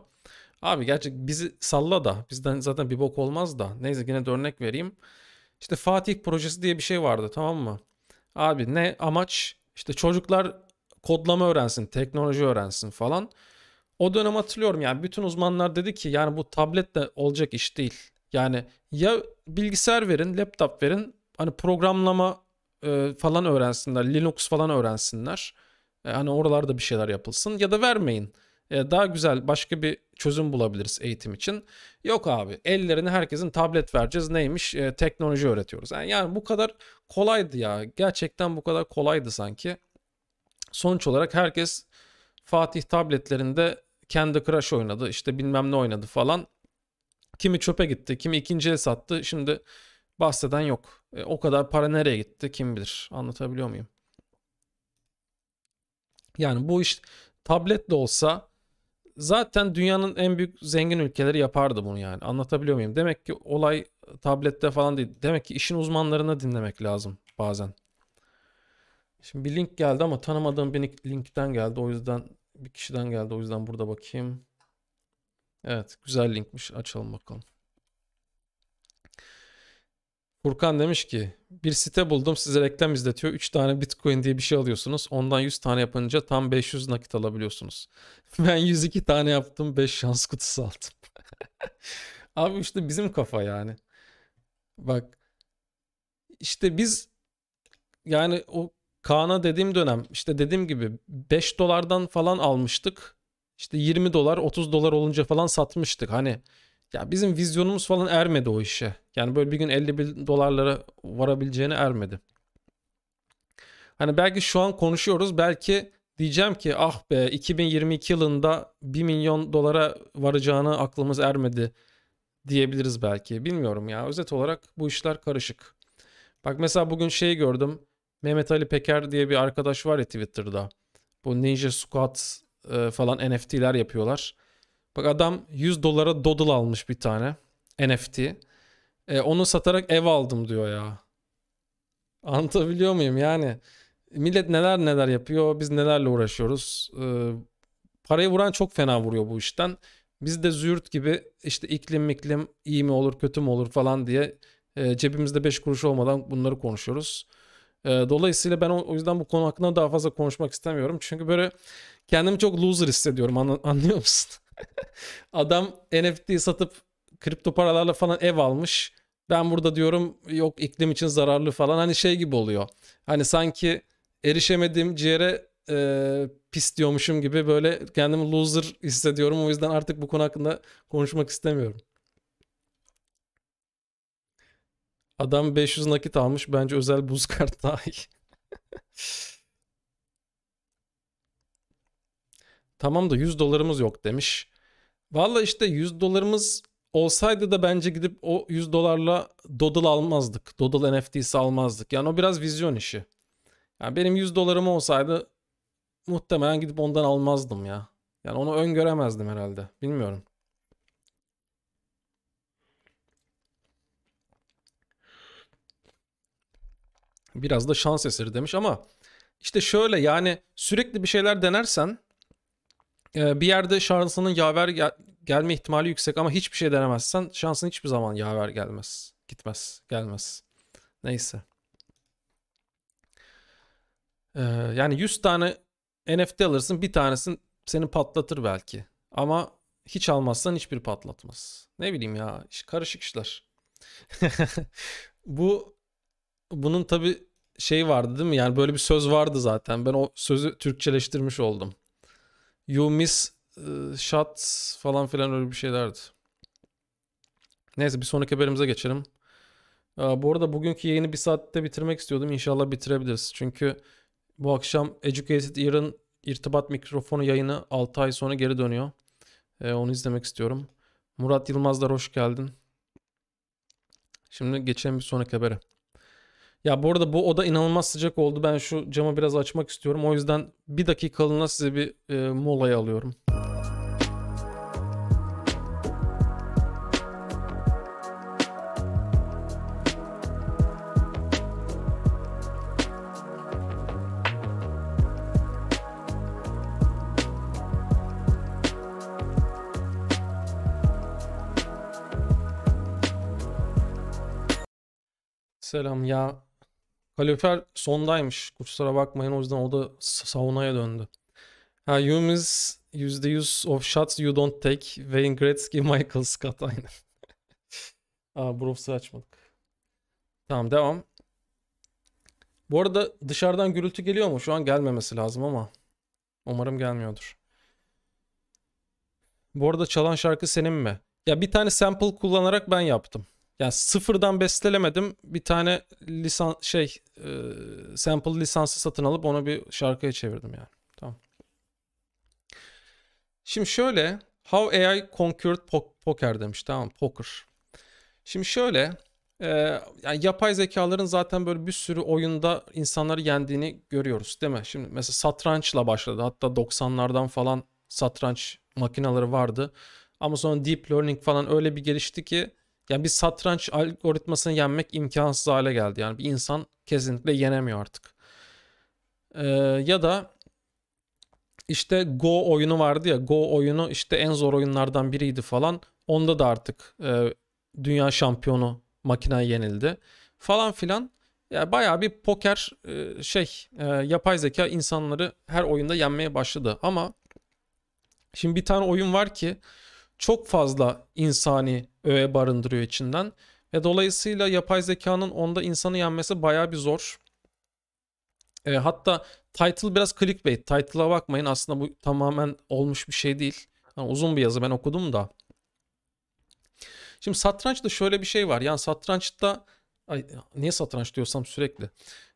Abi gerçek bizi salla da bizden zaten bir bok olmaz da. Neyse yine de örnek vereyim. İşte Fatih projesi diye bir şey vardı tamam mı? Abi ne amaç? İşte çocuklar kodlama öğrensin, teknoloji öğrensin falan. O dönem hatırlıyorum yani bütün uzmanlar dedi ki yani bu tabletle olacak iş değil. Yani ya bilgisayar verin, laptop verin. Hani programlama e, falan öğrensinler, Linux falan öğrensinler. E, hani oralarda bir şeyler yapılsın ya da vermeyin. E, daha güzel başka bir çözüm bulabiliriz eğitim için. Yok abi ellerini herkesin tablet vereceğiz neymiş e, teknoloji öğretiyoruz. Yani, yani bu kadar kolaydı ya gerçekten bu kadar kolaydı sanki. Sonuç olarak herkes Fatih tabletlerinde kendi Crush oynadı işte bilmem ne oynadı falan. Kimi çöpe gitti kimi ikinci el sattı şimdi bahseden yok. E, o kadar para nereye gitti kim bilir anlatabiliyor muyum? Yani bu iş tablet de olsa zaten dünyanın en büyük zengin ülkeleri yapardı bunu yani. Anlatabiliyor muyum? Demek ki olay tablette falan değil. Demek ki işin uzmanlarına dinlemek lazım bazen. Şimdi bir link geldi ama tanımadığım bir linkten geldi. O yüzden bir kişiden geldi. O yüzden burada bakayım. Evet güzel linkmiş. Açalım bakalım. Furkan demiş ki bir site buldum size reklam izletiyor. 3 tane bitcoin diye bir şey alıyorsunuz. Ondan 100 tane yapınca tam 500 nakit alabiliyorsunuz. (laughs) Ben 102 tane yaptım 5 şans kutusu aldım. (laughs) Abi işte bizim kafa yani. Bak işte biz yani o Kaan'a dediğim dönem işte dediğim gibi 5 dolardan falan almıştık. İşte 20 dolar 30 dolar olunca falan satmıştık. Hani ya bizim vizyonumuz falan ermedi o işe. Yani böyle bir gün 50 bin dolarlara varabileceğine ermedi. Hani belki şu an konuşuyoruz. Belki diyeceğim ki ah be 2022 yılında 1 milyon dolara varacağını aklımız ermedi diyebiliriz belki. Bilmiyorum ya. Özet olarak bu işler karışık. Bak mesela bugün şeyi gördüm. Mehmet Ali Peker diye bir arkadaş var ya Twitter'da. Bu Ninja Squad e, falan NFT'ler yapıyorlar. Bak adam 100 dolara Doodle almış bir tane NFT. E, onu satarak ev aldım diyor ya. Anlatabiliyor muyum yani? Millet neler neler yapıyor, biz nelerle uğraşıyoruz. E, parayı vuran çok fena vuruyor bu işten. Biz de züğürt gibi işte iklim iklim iyi mi olur kötü mü olur falan diye e, cebimizde 5 kuruş olmadan bunları konuşuyoruz. E, dolayısıyla ben o, o yüzden bu konu hakkında daha fazla konuşmak istemiyorum. Çünkü böyle kendimi çok loser hissediyorum anla, anlıyor musun? (laughs) Adam NFT satıp kripto paralarla falan ev almış. Ben burada diyorum yok iklim için zararlı falan hani şey gibi oluyor. Hani sanki erişemediğim ciğere e, pis diyormuşum gibi böyle kendimi loser hissediyorum. O yüzden artık bu konu hakkında konuşmak istemiyorum. Adam 500 nakit almış. Bence özel buz (laughs) kart daha iyi. tamam da 100 dolarımız yok demiş. Valla işte 100 dolarımız olsaydı da bence gidip o 100 dolarla Dodal almazdık. Dodal NFT'si almazdık. Yani o biraz vizyon işi. Yani benim 100 dolarım olsaydı muhtemelen gidip ondan almazdım ya. Yani onu öngöremezdim herhalde. Bilmiyorum. Biraz da şans eseri demiş ama işte şöyle yani sürekli bir şeyler denersen ee, bir yerde şansının yaver gelme ihtimali yüksek ama hiçbir şey denemezsen şansın hiçbir zaman yaver gelmez. Gitmez, gelmez. Neyse. Ee, yani 100 tane NFT alırsın bir tanesin seni patlatır belki. Ama hiç almazsan hiçbir patlatmaz. Ne bileyim ya iş, karışık işler. (laughs) Bu bunun tabi şey vardı değil mi? Yani böyle bir söz vardı zaten. Ben o sözü Türkçeleştirmiş oldum. You miss e, shots falan filan öyle bir şeylerdi. Neyse bir sonraki haberimize geçelim. E, bu arada bugünkü yayını bir saatte bitirmek istiyordum. İnşallah bitirebiliriz. Çünkü bu akşam Educated Ear'ın irtibat mikrofonu yayını 6 ay sonra geri dönüyor. E, onu izlemek istiyorum. Murat Yılmazlar hoş geldin. Şimdi geçelim bir sonraki habere. Ya bu arada bu oda inanılmaz sıcak oldu. Ben şu camı biraz açmak istiyorum. O yüzden bir dakikalığına size bir e, molaya alıyorum. Selam ya Kalifer sondaymış. Kusura bakmayın o yüzden o da savunaya döndü. Ha, you miss %100 of shots you don't take. Wayne Gretzky, (laughs) Michael Scott aynı. (laughs) Aa, Brofs'u açmadık. Tamam devam. Bu arada dışarıdan gürültü geliyor mu? Şu an gelmemesi lazım ama. Umarım gelmiyordur. Bu arada çalan şarkı senin mi? Ya bir tane sample kullanarak ben yaptım yani sıfırdan bestelemedim. Bir tane lisan şey e, sample lisansı satın alıp onu bir şarkıya çevirdim yani. Tamam. Şimdi şöyle How AI Conquered Poker demiş. Tamam poker. Şimdi şöyle e, yani yapay zekaların zaten böyle bir sürü oyunda insanları yendiğini görüyoruz değil mi? Şimdi mesela satrançla başladı. Hatta 90'lardan falan satranç makineleri vardı. Ama sonra deep learning falan öyle bir gelişti ki yani bir satranç algoritmasını yenmek imkansız hale geldi. Yani bir insan kesinlikle yenemiyor artık. Ee, ya da işte Go oyunu vardı ya. Go oyunu işte en zor oyunlardan biriydi falan. Onda da artık e, dünya şampiyonu makine yenildi. Falan filan. Yani bayağı bir poker e, şey e, yapay zeka insanları her oyunda yenmeye başladı. Ama şimdi bir tane oyun var ki çok fazla insani öğe barındırıyor içinden. Ve dolayısıyla yapay zekanın onda insanı yenmesi baya bir zor. E, hatta title biraz clickbait. Title'a bakmayın aslında bu tamamen olmuş bir şey değil. Yani uzun bir yazı ben okudum da. Şimdi satrançta şöyle bir şey var. Yani satrançta ay, niye satranç diyorsam sürekli.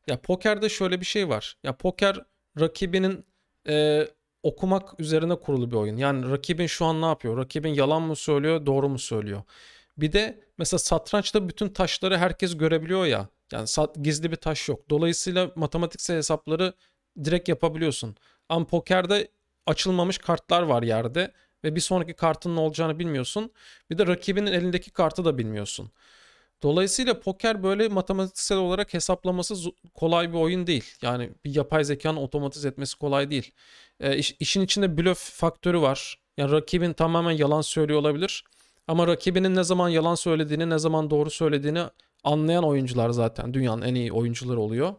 Ya pokerde şöyle bir şey var. Ya poker rakibinin e, okumak üzerine kurulu bir oyun. Yani rakibin şu an ne yapıyor? Rakibin yalan mı söylüyor, doğru mu söylüyor? Bir de mesela satrançta bütün taşları herkes görebiliyor ya. Yani gizli bir taş yok. Dolayısıyla matematiksel hesapları direkt yapabiliyorsun. Ama pokerde açılmamış kartlar var yerde ve bir sonraki kartın ne olacağını bilmiyorsun. Bir de rakibinin elindeki kartı da bilmiyorsun. Dolayısıyla poker böyle matematiksel olarak hesaplaması kolay bir oyun değil. Yani bir yapay zekanın otomatiz etmesi kolay değil. E, iş, işin içinde blöf faktörü var. Yani rakibin tamamen yalan söylüyor olabilir. Ama rakibinin ne zaman yalan söylediğini, ne zaman doğru söylediğini anlayan oyuncular zaten dünyanın en iyi oyuncuları oluyor.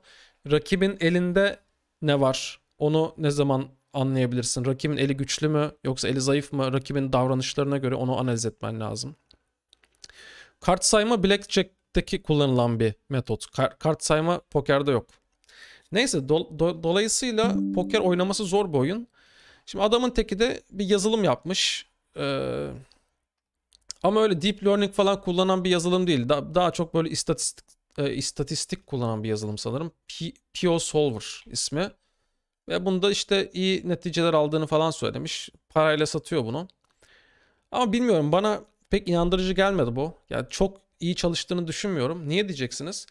Rakibin elinde ne var? Onu ne zaman anlayabilirsin? Rakibin eli güçlü mü yoksa eli zayıf mı? Rakibin davranışlarına göre onu analiz etmen lazım. Kart sayma Blackjack'teki kullanılan bir metot. Kar kart sayma pokerde yok. Neyse do do dolayısıyla poker oynaması zor bir oyun. Şimdi adamın teki de bir yazılım yapmış. Ee, ama öyle deep learning falan kullanan bir yazılım değil. Da daha çok böyle istatistik e, istatistik kullanan bir yazılım sanırım. P PO Solver ismi. Ve bunda işte iyi neticeler aldığını falan söylemiş. Parayla satıyor bunu. Ama bilmiyorum bana pek inandırıcı gelmedi bu. Yani çok iyi çalıştığını düşünmüyorum. Niye diyeceksiniz?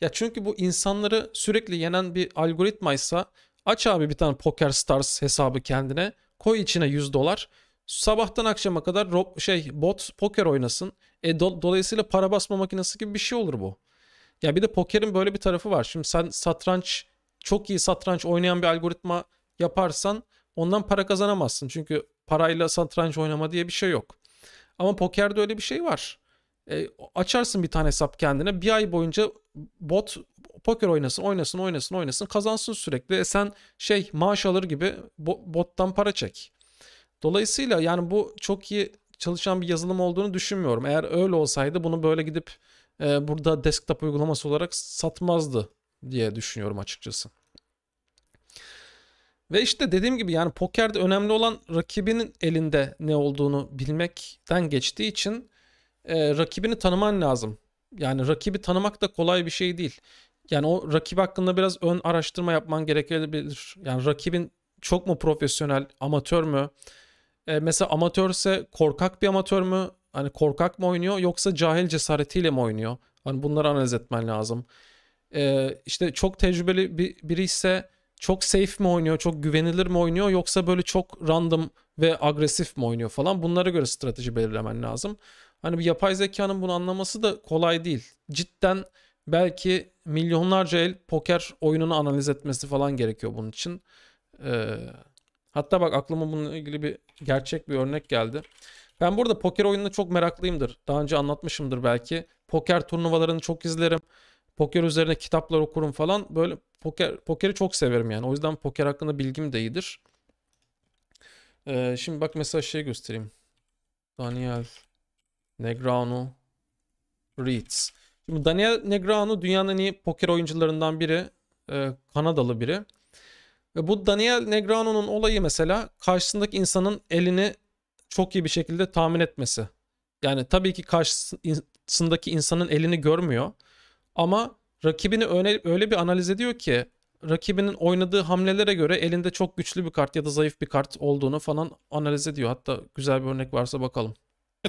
Ya çünkü bu insanları sürekli yenen bir algoritmaysa aç abi bir tane Poker Stars hesabı kendine. Koy içine 100 dolar. Sabahtan akşama kadar rob, şey bot poker oynasın. E, do, dolayısıyla para basma makinesi gibi bir şey olur bu. Ya bir de pokerin böyle bir tarafı var. Şimdi sen satranç çok iyi satranç oynayan bir algoritma yaparsan ondan para kazanamazsın. Çünkü parayla satranç oynama diye bir şey yok. Ama pokerde öyle bir şey var. E, açarsın bir tane hesap kendine. Bir ay boyunca bot poker oynasın, oynasın, oynasın, oynasın. Kazansın sürekli. E sen şey maaş alır gibi bottan para çek. Dolayısıyla yani bu çok iyi çalışan bir yazılım olduğunu düşünmüyorum. Eğer öyle olsaydı bunu böyle gidip e, burada desktop uygulaması olarak satmazdı diye düşünüyorum açıkçası. Ve işte dediğim gibi yani pokerde önemli olan rakibinin elinde ne olduğunu bilmekten geçtiği için e, rakibini tanıman lazım. Yani rakibi tanımak da kolay bir şey değil. Yani o rakip hakkında biraz ön araştırma yapman gerekebilir. Yani rakibin çok mu profesyonel, amatör mü? E, mesela amatörse korkak bir amatör mü? Hani korkak mı oynuyor yoksa cahil cesaretiyle mi oynuyor? Hani bunları analiz etmen lazım. E, işte çok tecrübeli bir, biri ise çok safe mi oynuyor, çok güvenilir mi oynuyor yoksa böyle çok random ve agresif mi oynuyor falan bunlara göre strateji belirlemen lazım. Hani bir yapay zekanın bunu anlaması da kolay değil. Cidden belki milyonlarca el poker oyununu analiz etmesi falan gerekiyor bunun için. Ee, hatta bak aklıma bununla ilgili bir gerçek bir örnek geldi. Ben burada poker oyununa çok meraklıyımdır. Daha önce anlatmışımdır belki. Poker turnuvalarını çok izlerim poker üzerine kitaplar okurum falan. Böyle poker pokeri çok severim yani. O yüzden poker hakkında bilgim de iyidir. Ee, şimdi bak mesela şey göstereyim. Daniel Negreanu, Reeds. Şimdi Daniel Negreanu dünyanın en iyi poker oyuncularından biri. Ee, Kanadalı biri. Ve bu Daniel Negreanu'nun olayı mesela karşısındaki insanın elini çok iyi bir şekilde tahmin etmesi. Yani tabii ki karşısındaki insanın elini görmüyor. Ama rakibini öyle, öyle bir analiz ediyor ki rakibinin oynadığı hamlelere göre elinde çok güçlü bir kart ya da zayıf bir kart olduğunu falan analiz ediyor. Hatta güzel bir örnek varsa bakalım.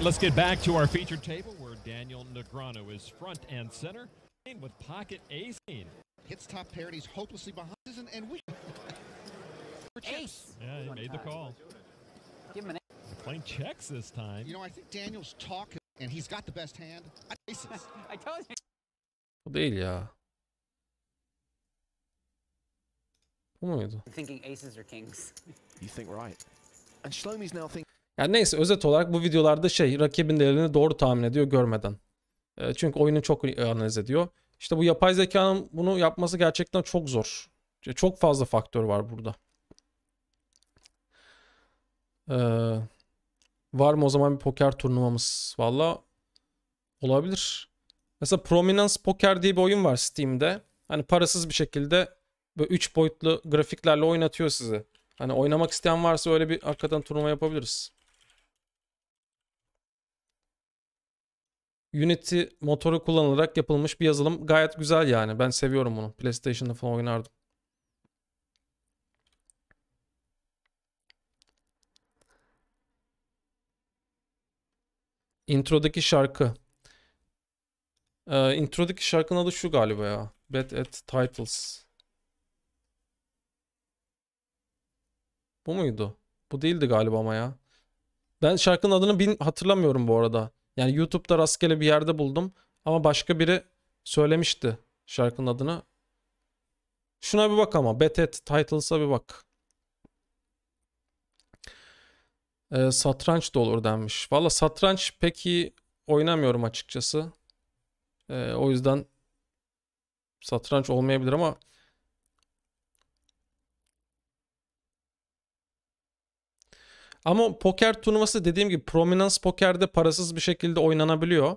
Let's get back to our feature table where Daniel Negreanu is front and center with pocket ace. Hits top pair and hopelessly behind and, and we ace. Yeah, he made the call. Give him an ace. Playing checks this time. You know, I think Daniel's talking and he's got the best hand. (laughs) I told you. Bu değil ya. Bu muydu? Yani neyse özet olarak bu videolarda şey rakibin değerini doğru tahmin ediyor görmeden. E, çünkü oyunu çok analiz ediyor. İşte bu yapay zekanın bunu yapması gerçekten çok zor. Ee, çok fazla faktör var burada. Ee, var mı o zaman bir poker turnuvamız? Valla olabilir. Mesela Prominence Poker diye bir oyun var Steam'de. Hani parasız bir şekilde böyle 3 boyutlu grafiklerle oynatıyor sizi. Hani oynamak isteyen varsa öyle bir arkadan turnuva yapabiliriz. Unity motoru kullanılarak yapılmış bir yazılım. Gayet güzel yani. Ben seviyorum bunu. PlayStation'da falan oynardım. Introdaki şarkı. Ee, introdaki şarkının adı şu galiba ya. Bad at Titles. Bu muydu? Bu değildi galiba ama ya. Ben şarkının adını bin hatırlamıyorum bu arada. Yani YouTube'da rastgele bir yerde buldum. Ama başka biri söylemişti şarkının adını. Şuna bir bak ama. Bad at Titles'a bir bak. Ee, satranç da olur denmiş. Valla satranç peki oynamıyorum açıkçası. E, o yüzden satranç olmayabilir ama ama poker turnuvası dediğim gibi Prominence Poker'de parasız bir şekilde oynanabiliyor.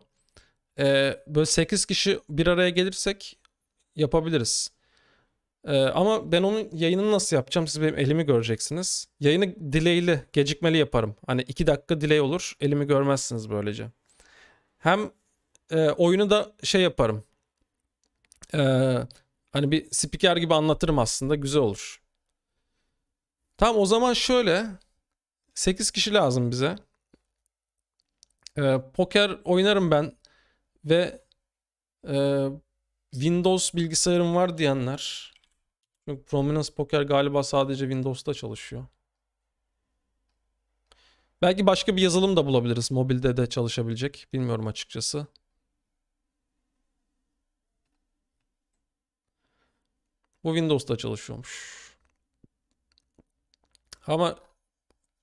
Ee, böyle 8 kişi bir araya gelirsek yapabiliriz. Ee, ama ben onun yayınını nasıl yapacağım? Siz benim elimi göreceksiniz. Yayını delay'li, gecikmeli yaparım. Hani 2 dakika delay olur. Elimi görmezsiniz böylece. Hem e, oyunu da şey yaparım. E, hani bir spiker gibi anlatırım aslında. Güzel olur. Tamam o zaman şöyle. 8 kişi lazım bize. E, poker oynarım ben. Ve e, Windows bilgisayarım var diyenler. Çünkü Prominence Poker galiba sadece Windows'ta çalışıyor. Belki başka bir yazılım da bulabiliriz. Mobilde de çalışabilecek. Bilmiyorum açıkçası. Bu Windows'ta çalışıyormuş. Ama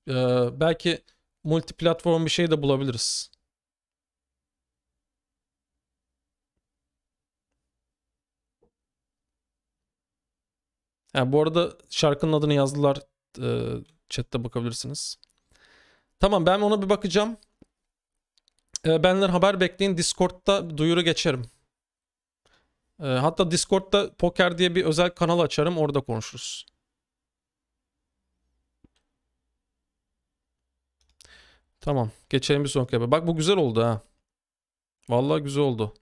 e, belki multi platform bir şey de bulabiliriz. Yani bu arada şarkının adını yazdılar. E, chatte bakabilirsiniz. Tamam ben ona bir bakacağım. E, benler haber bekleyin. Discord'da duyuru geçerim. Ee, hatta Discord'da poker diye bir özel kanal açarım orada konuşuruz. Tamam. Geçelim bir sonraki haber. Bak bu güzel oldu ha. Vallahi güzel oldu.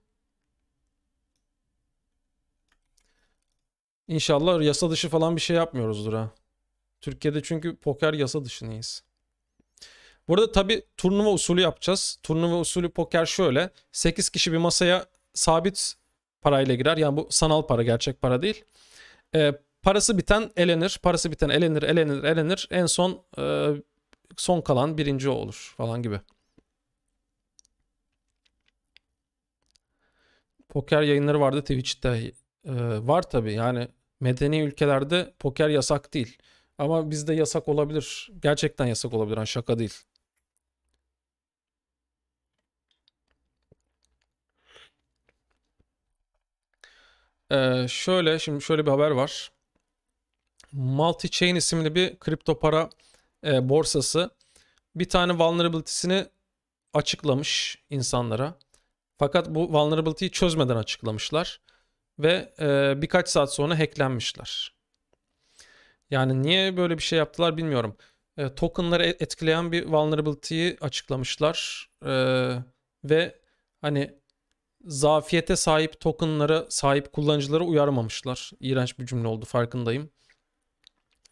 İnşallah yasa dışı falan bir şey yapmıyoruzdur ha. Türkiye'de çünkü poker yasa dışı neyiz. Burada tabii turnuva usulü yapacağız. Turnuva usulü poker şöyle. 8 kişi bir masaya sabit parayla girer. Yani bu sanal para gerçek para değil. E, parası biten elenir. Parası biten elenir, elenir, elenir. En son e, son kalan birinci olur falan gibi. Poker yayınları vardı Twitch'te. E, var tabi yani medeni ülkelerde poker yasak değil. Ama bizde yasak olabilir. Gerçekten yasak olabilir. Yani şaka değil. Ee, şöyle şimdi şöyle bir haber var. Multi-Chain isimli bir kripto para e, borsası bir tane vulnerability'sini açıklamış insanlara. Fakat bu vulnerability'yi çözmeden açıklamışlar ve e, birkaç saat sonra hacklenmişler. Yani niye böyle bir şey yaptılar bilmiyorum. E, tokenları e, etkileyen bir vulnerability'yi açıklamışlar e, ve hani zafiyete sahip tokenlara sahip kullanıcılara uyarmamışlar. İğrenç bir cümle oldu farkındayım.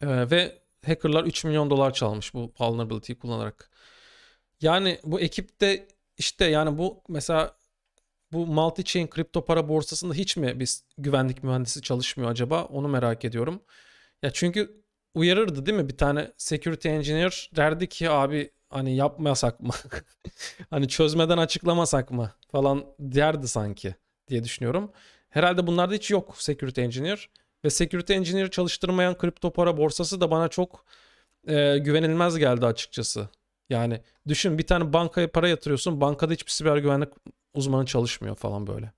Ee, ve hackerlar 3 milyon dolar çalmış bu vulnerability'yi kullanarak. Yani bu ekipte işte yani bu mesela bu multi-chain kripto para borsasında hiç mi biz güvenlik mühendisi çalışmıyor acaba? Onu merak ediyorum. Ya çünkü uyarırdı değil mi? Bir tane security engineer derdi ki abi hani yapmasak mı? (laughs) hani çözmeden açıklamasak mı falan derdi sanki diye düşünüyorum. Herhalde bunlarda hiç yok security engineer ve security engineer çalıştırmayan kripto para borsası da bana çok e, güvenilmez geldi açıkçası. Yani düşün bir tane bankaya para yatırıyorsun. Bankada hiçbir siber güvenlik uzmanı çalışmıyor falan böyle.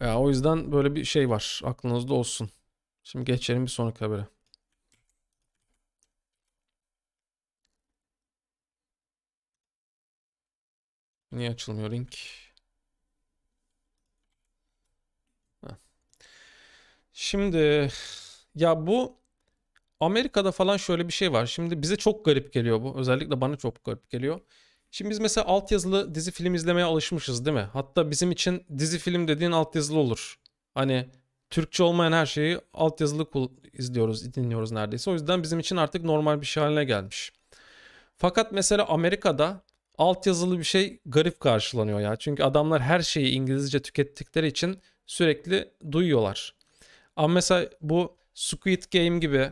Ya o yüzden böyle bir şey var. Aklınızda olsun. Şimdi geçelim bir sonraki habere. Niye açılmıyor link? Şimdi ya bu Amerika'da falan şöyle bir şey var. Şimdi bize çok garip geliyor bu. Özellikle bana çok garip geliyor. Şimdi biz mesela altyazılı dizi film izlemeye alışmışız değil mi? Hatta bizim için dizi film dediğin altyazılı olur. Hani Türkçe olmayan her şeyi altyazılı izliyoruz, dinliyoruz neredeyse. O yüzden bizim için artık normal bir şey haline gelmiş. Fakat mesela Amerika'da altyazılı bir şey garip karşılanıyor ya. Çünkü adamlar her şeyi İngilizce tükettikleri için sürekli duyuyorlar. Ama mesela bu Squid Game gibi,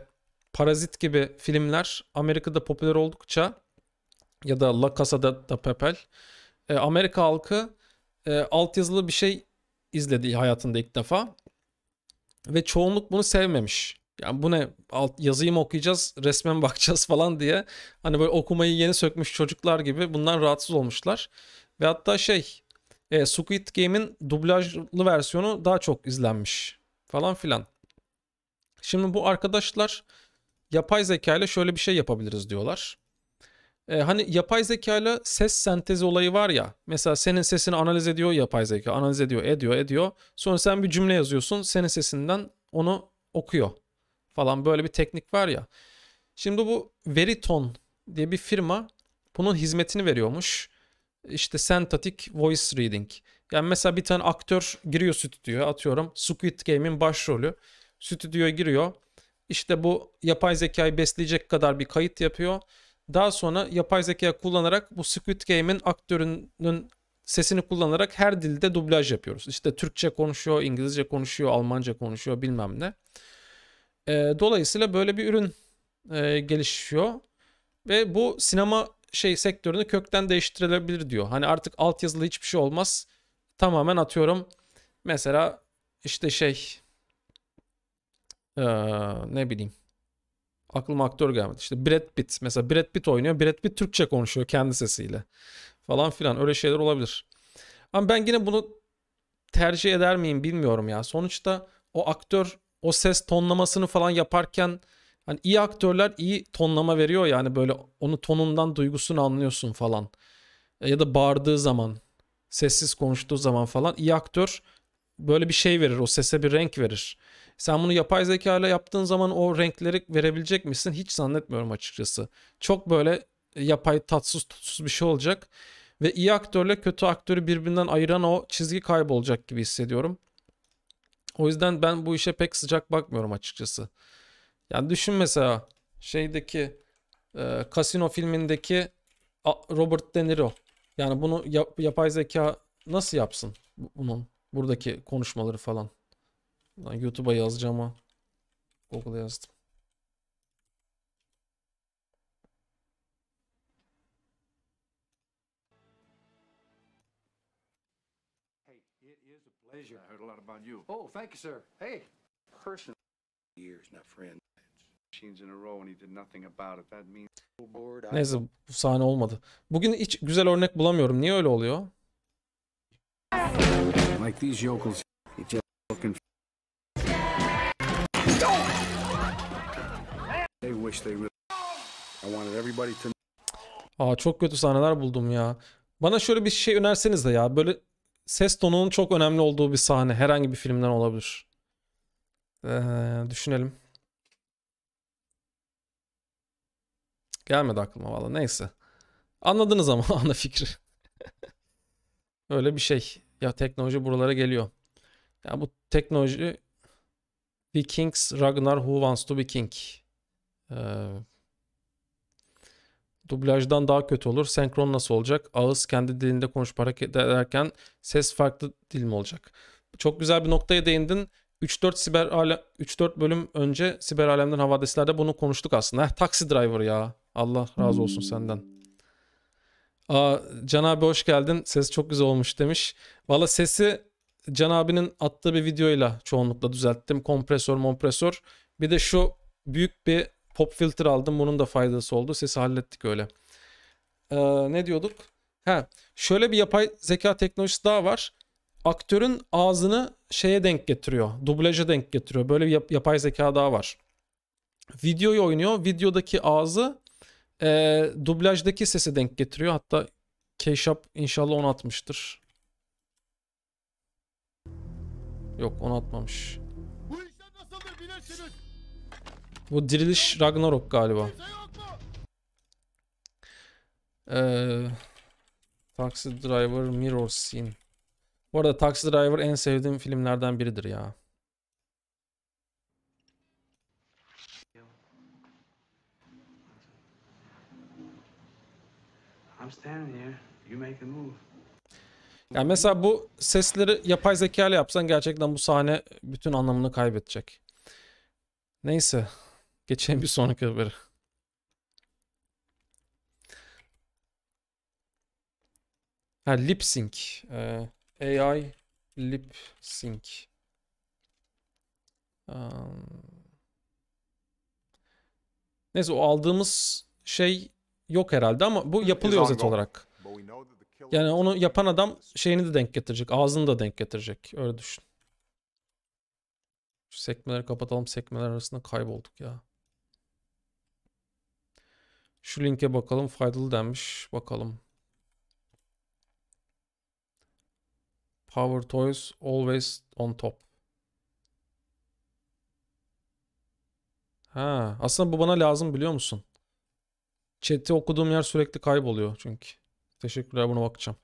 Parazit gibi filmler Amerika'da popüler oldukça ya da La Casa de, Papel e, Amerika halkı e, altyazılı bir şey izledi hayatında ilk defa ve çoğunluk bunu sevmemiş yani bu ne alt, yazıyı mı okuyacağız resmen (laughs) bakacağız falan diye hani böyle okumayı yeni sökmüş çocuklar gibi bundan rahatsız olmuşlar. Ve hatta şey e, Squid Game'in dublajlı versiyonu daha çok izlenmiş falan filan. Şimdi bu arkadaşlar yapay zeka ile şöyle bir şey yapabiliriz diyorlar. Ee, hani yapay zeka ile ses sentezi olayı var ya. Mesela senin sesini analiz ediyor yapay zeka. Analiz ediyor, ediyor, ediyor. Sonra sen bir cümle yazıyorsun. Senin sesinden onu okuyor falan böyle bir teknik var ya. Şimdi bu Veriton diye bir firma bunun hizmetini veriyormuş. İşte Sentatik Voice Reading. Yani mesela bir tane aktör giriyor stüdyoya atıyorum. Squid Game'in başrolü. Stüdyoya giriyor. İşte bu yapay zekayı besleyecek kadar bir kayıt yapıyor. Daha sonra yapay zeka kullanarak bu Squid Game'in aktörünün sesini kullanarak her dilde dublaj yapıyoruz. İşte Türkçe konuşuyor, İngilizce konuşuyor, Almanca konuşuyor bilmem ne. E, dolayısıyla böyle bir ürün e, gelişiyor ve bu sinema şey sektörünü kökten değiştirilebilir diyor. Hani artık altyazılı hiçbir şey olmaz. Tamamen atıyorum mesela işte şey ee, ne bileyim aklıma aktör gelmedi. İşte Brad Pitt mesela Brad Pitt oynuyor. Brad Pitt Türkçe konuşuyor kendi sesiyle falan filan öyle şeyler olabilir. Ama ben yine bunu tercih eder miyim bilmiyorum ya. Sonuçta o aktör o ses tonlamasını falan yaparken hani iyi aktörler iyi tonlama veriyor yani böyle onu tonundan duygusunu anlıyorsun falan. E, ya da bağırdığı zaman, sessiz konuştuğu zaman falan iyi aktör böyle bir şey verir, o sese bir renk verir. Sen bunu yapay zeka ile yaptığın zaman o renkleri verebilecek misin? Hiç zannetmiyorum açıkçası. Çok böyle e, yapay tatsız tutsuz bir şey olacak ve iyi aktörle kötü aktörü birbirinden ayıran o çizgi kaybolacak gibi hissediyorum. O yüzden ben bu işe pek sıcak bakmıyorum açıkçası. Yani düşün mesela şeydeki e, kasino filmindeki Robert De Niro. Yani bunu yap, yapay zeka nasıl yapsın bunun buradaki konuşmaları falan. YouTube'a yazacağım ama Google'a yazdım. about you. Oh, thank you, sir. Hey, person. Years, not friends. Machines in a row and he did nothing about it. That means... Neyse bu sahne olmadı. Bugün hiç güzel örnek bulamıyorum. Niye öyle oluyor? Like these yokels, They wish they really... I wanted everybody to... Aa çok kötü sahneler buldum ya. Bana şöyle bir şey önerseniz de ya. Böyle ses tonunun çok önemli olduğu bir sahne herhangi bir filmden olabilir. Ee, düşünelim. Gelmedi aklıma valla neyse. Anladınız ama (laughs) ana fikri. Öyle bir şey. Ya teknoloji buralara geliyor. Ya bu teknoloji Vikings Ragnar Who Wants to Be King. Ee, dublajdan daha kötü olur. Senkron nasıl olacak? Ağız kendi dilinde konuşup hareket ederken ses farklı dil mi olacak? Çok güzel bir noktaya değindin. 3-4 siber alem, 3-4 bölüm önce siber alemden havadeslerde bunu konuştuk aslında. Heh, taksi driver ya. Allah razı olsun senden. Aa, Can abi hoş geldin. Ses çok güzel olmuş demiş. Valla sesi Can abinin attığı bir videoyla çoğunlukla düzelttim. Kompresör, kompresör. Bir de şu büyük bir Pop filter aldım. Bunun da faydası oldu. Sesi hallettik öyle. Ee, ne diyorduk? Ha, şöyle bir yapay zeka teknolojisi daha var. Aktörün ağzını şeye denk getiriyor. Dublaja denk getiriyor. Böyle bir yap- yapay zeka daha var. Videoyu oynuyor. Videodaki ağzı e, dublajdaki sese denk getiriyor. Hatta Keşap inşallah onu atmıştır. Yok onu atmamış. Bu diriliş Ragnarok galiba. Ee, Taxi Driver Mirror Scene. Bu arada Taxi Driver en sevdiğim filmlerden biridir ya. Yani mesela bu sesleri yapay zeka ile yapsan gerçekten bu sahne bütün anlamını kaybedecek. Neyse. Geçelim bir sonraki habere. Ha lip sync. Ee, AI lip sync. Um... Neyse o aldığımız şey yok herhalde ama bu yapılıyor özet olarak. Yani onu yapan adam şeyini de denk getirecek. Ağzını da denk getirecek. Öyle düşün. Şu sekmeleri kapatalım. Sekmeler arasında kaybolduk ya. Şu linke bakalım faydalı denmiş. Bakalım. Power Toys always on top. Ha, aslında bu bana lazım biliyor musun? Chat'i okuduğum yer sürekli kayboluyor çünkü. Teşekkürler buna bakacağım.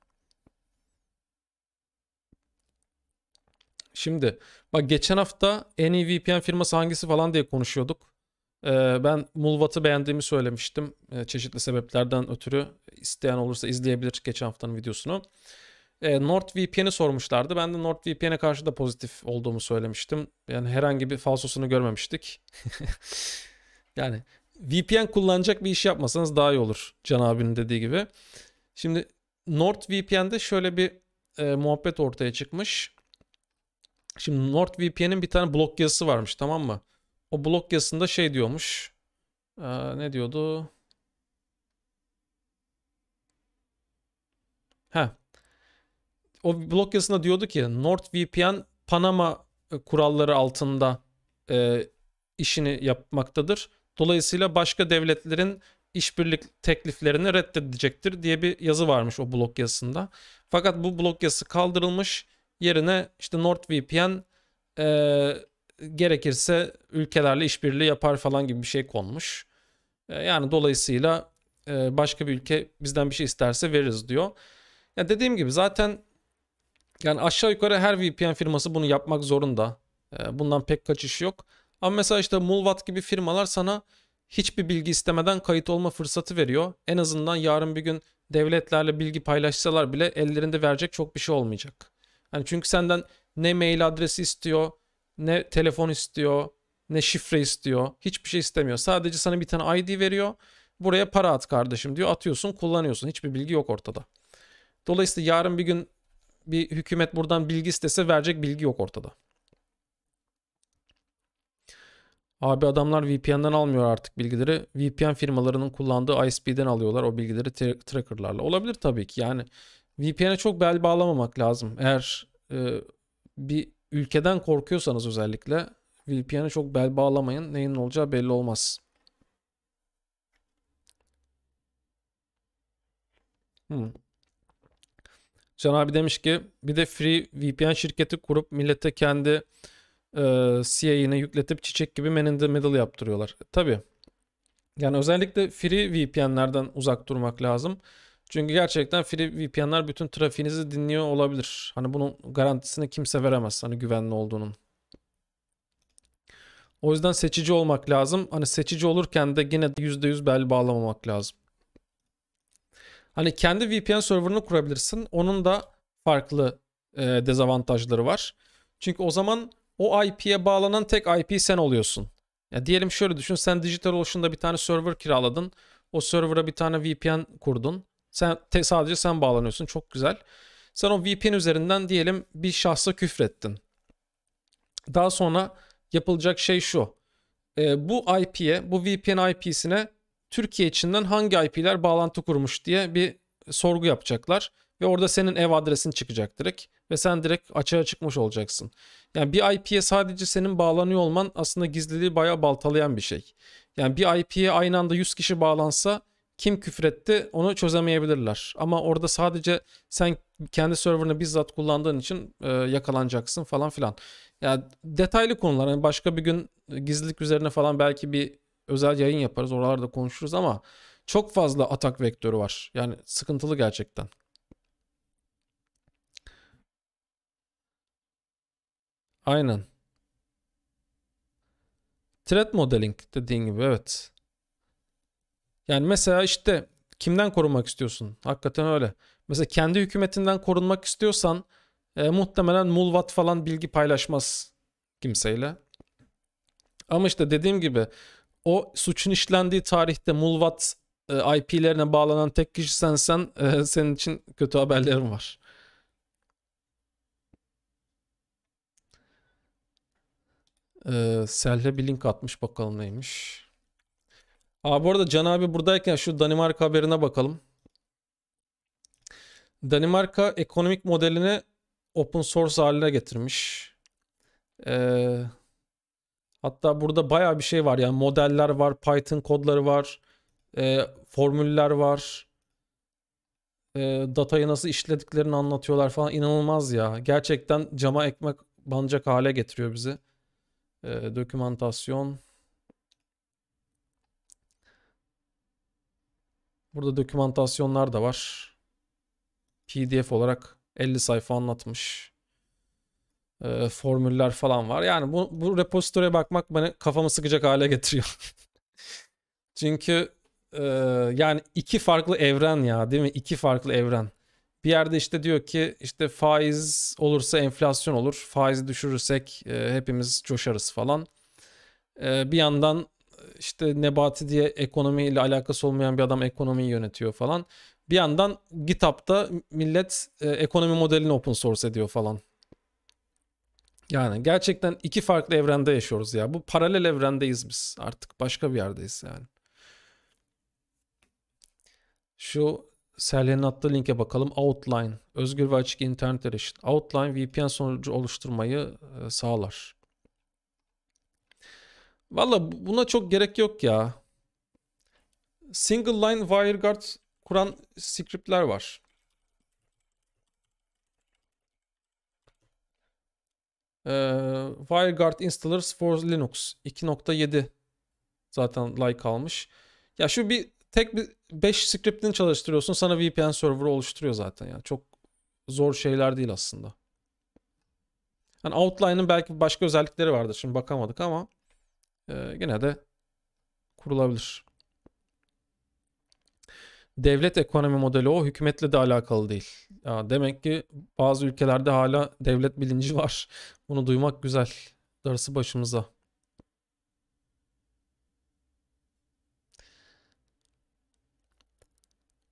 Şimdi bak geçen hafta en iyi e VPN firması hangisi falan diye konuşuyorduk. Ee, ben Mulvat'ı beğendiğimi söylemiştim. E, çeşitli sebeplerden ötürü isteyen olursa izleyebilir geçen haftanın videosunu. E, NordVPN'i sormuşlardı. Ben de NordVPN'e karşı da pozitif olduğumu söylemiştim. Yani herhangi bir falsosunu görmemiştik. (laughs) yani VPN kullanacak bir iş yapmasanız daha iyi olur Can abinin dediği gibi. Şimdi NordVPN'de şöyle bir e, muhabbet ortaya çıkmış. Şimdi NordVPN'in bir tane blog yazısı varmış tamam mı? O blog yazısında şey diyormuş. Ee, ne diyordu? Ha. O blog yazısında diyordu ki NordVPN Panama e, kuralları altında e, işini yapmaktadır. Dolayısıyla başka devletlerin işbirlik tekliflerini reddedecektir diye bir yazı varmış o blog yazısında. Fakat bu blog yazısı kaldırılmış. Yerine işte NordVPN e, gerekirse ülkelerle işbirliği yapar falan gibi bir şey konmuş. E, yani dolayısıyla e, başka bir ülke bizden bir şey isterse veririz diyor. Ya dediğim gibi zaten yani aşağı yukarı her VPN firması bunu yapmak zorunda. E, bundan pek kaçış yok. Ama mesela işte Mulvat gibi firmalar sana hiçbir bilgi istemeden kayıt olma fırsatı veriyor. En azından yarın bir gün devletlerle bilgi paylaşsalar bile ellerinde verecek çok bir şey olmayacak. Yani çünkü senden ne mail adresi istiyor, ne telefon istiyor, ne şifre istiyor. Hiçbir şey istemiyor. Sadece sana bir tane ID veriyor. Buraya para at kardeşim diyor. Atıyorsun, kullanıyorsun. Hiçbir bilgi yok ortada. Dolayısıyla yarın bir gün bir hükümet buradan bilgi istese verecek bilgi yok ortada. Abi adamlar VPN'den almıyor artık bilgileri. VPN firmalarının kullandığı ISP'den alıyorlar o bilgileri tracker'larla. Olabilir tabii ki. Yani VPN'e çok bel bağlamamak lazım. Eğer e, bir ülkeden korkuyorsanız özellikle VPN'e çok bel bağlamayın. Neyin olacağı belli olmaz. Hmm. Can abi demiş ki bir de free VPN şirketi kurup millete kendi e, CIA'ını yükletip çiçek gibi man in the middle yaptırıyorlar. Tabii. Yani özellikle free VPN'lerden uzak durmak lazım. Çünkü gerçekten free VPN'ler bütün trafiğinizi dinliyor olabilir. Hani bunun garantisini kimse veremez hani güvenli olduğunun. O yüzden seçici olmak lazım. Hani seçici olurken de yine %100 bel bağlamamak lazım. Hani kendi VPN serverını kurabilirsin. Onun da farklı e, dezavantajları var. Çünkü o zaman o IP'ye bağlanan tek IP sen oluyorsun. Ya diyelim şöyle düşün. Sen DigitalOcean'da bir tane server kiraladın. O server'a bir tane VPN kurdun. Sen te, sadece sen bağlanıyorsun. Çok güzel. Sen o VPN üzerinden diyelim bir şahsa küfrettin. Daha sonra yapılacak şey şu. E, bu IP'ye, bu VPN IP'sine Türkiye içinden hangi IP'ler bağlantı kurmuş diye bir sorgu yapacaklar. Ve orada senin ev adresin çıkacak direkt. Ve sen direkt açığa çıkmış olacaksın. Yani bir IP'ye sadece senin bağlanıyor olman aslında gizliliği bayağı baltalayan bir şey. Yani bir IP'ye aynı anda 100 kişi bağlansa kim küfretti onu çözemeyebilirler. Ama orada sadece sen kendi serverını bizzat kullandığın için e, yakalanacaksın falan filan. Yani detaylı konular. Yani başka bir gün e, gizlilik üzerine falan belki bir özel yayın yaparız. Oralarda konuşuruz ama çok fazla atak vektörü var. Yani sıkıntılı gerçekten. Aynen. Threat modeling dediğin gibi evet. Yani mesela işte kimden korunmak istiyorsun? Hakikaten öyle. Mesela kendi hükümetinden korunmak istiyorsan e, muhtemelen Mulvat falan bilgi paylaşmaz kimseyle. Ama işte dediğim gibi o suçun işlendiği tarihte Mulvat e, IP'lerine bağlanan tek kişi sensen e, (laughs) senin için kötü haberlerim var. Ee, Sel'le bir link atmış bakalım neymiş. Abi bu arada Can abi buradayken şu Danimarka haberine bakalım. Danimarka ekonomik modelini open source haline getirmiş. Ee, hatta burada baya bir şey var yani modeller var, Python kodları var, e, formüller var. E, datayı nasıl işlediklerini anlatıyorlar falan inanılmaz ya. Gerçekten cama ekmek bancak hale getiriyor bizi. E, dokümantasyon. Burada dokümantasyonlar da var. PDF olarak 50 sayfa anlatmış. E, formüller falan var. Yani bu, bu repository'e bakmak beni kafamı sıkacak hale getiriyor. (laughs) Çünkü e, yani iki farklı evren ya değil mi? İki farklı evren. Bir yerde işte diyor ki işte faiz olursa enflasyon olur. Faizi düşürürsek e, hepimiz coşarız falan. E, bir yandan işte Nebati diye ekonomiyle alakası olmayan bir adam ekonomiyi yönetiyor falan. Bir yandan GitHub'da millet e, ekonomi modelini open source ediyor falan. Yani gerçekten iki farklı evrende yaşıyoruz ya. Bu paralel evrendeyiz biz. Artık başka bir yerdeyiz yani. Şu Serlen'in attığı linke bakalım. Outline. Özgür ve açık internet erişim. Outline VPN sonucu oluşturmayı e, sağlar. Valla buna çok gerek yok ya. Single line WireGuard kuran scriptler var. Ee, WireGuard installers for Linux 2.7 zaten like almış. Ya şu bir tek bir 5 script'ini çalıştırıyorsun sana VPN server'ı oluşturuyor zaten ya. Çok zor şeyler değil aslında. Yani Outline'ın belki başka özellikleri vardır. Şimdi bakamadık ama ee, gene de kurulabilir. Devlet ekonomi modeli o hükümetle de alakalı değil. Ya demek ki bazı ülkelerde hala devlet bilinci (laughs) var. Bunu duymak güzel. Darısı başımıza.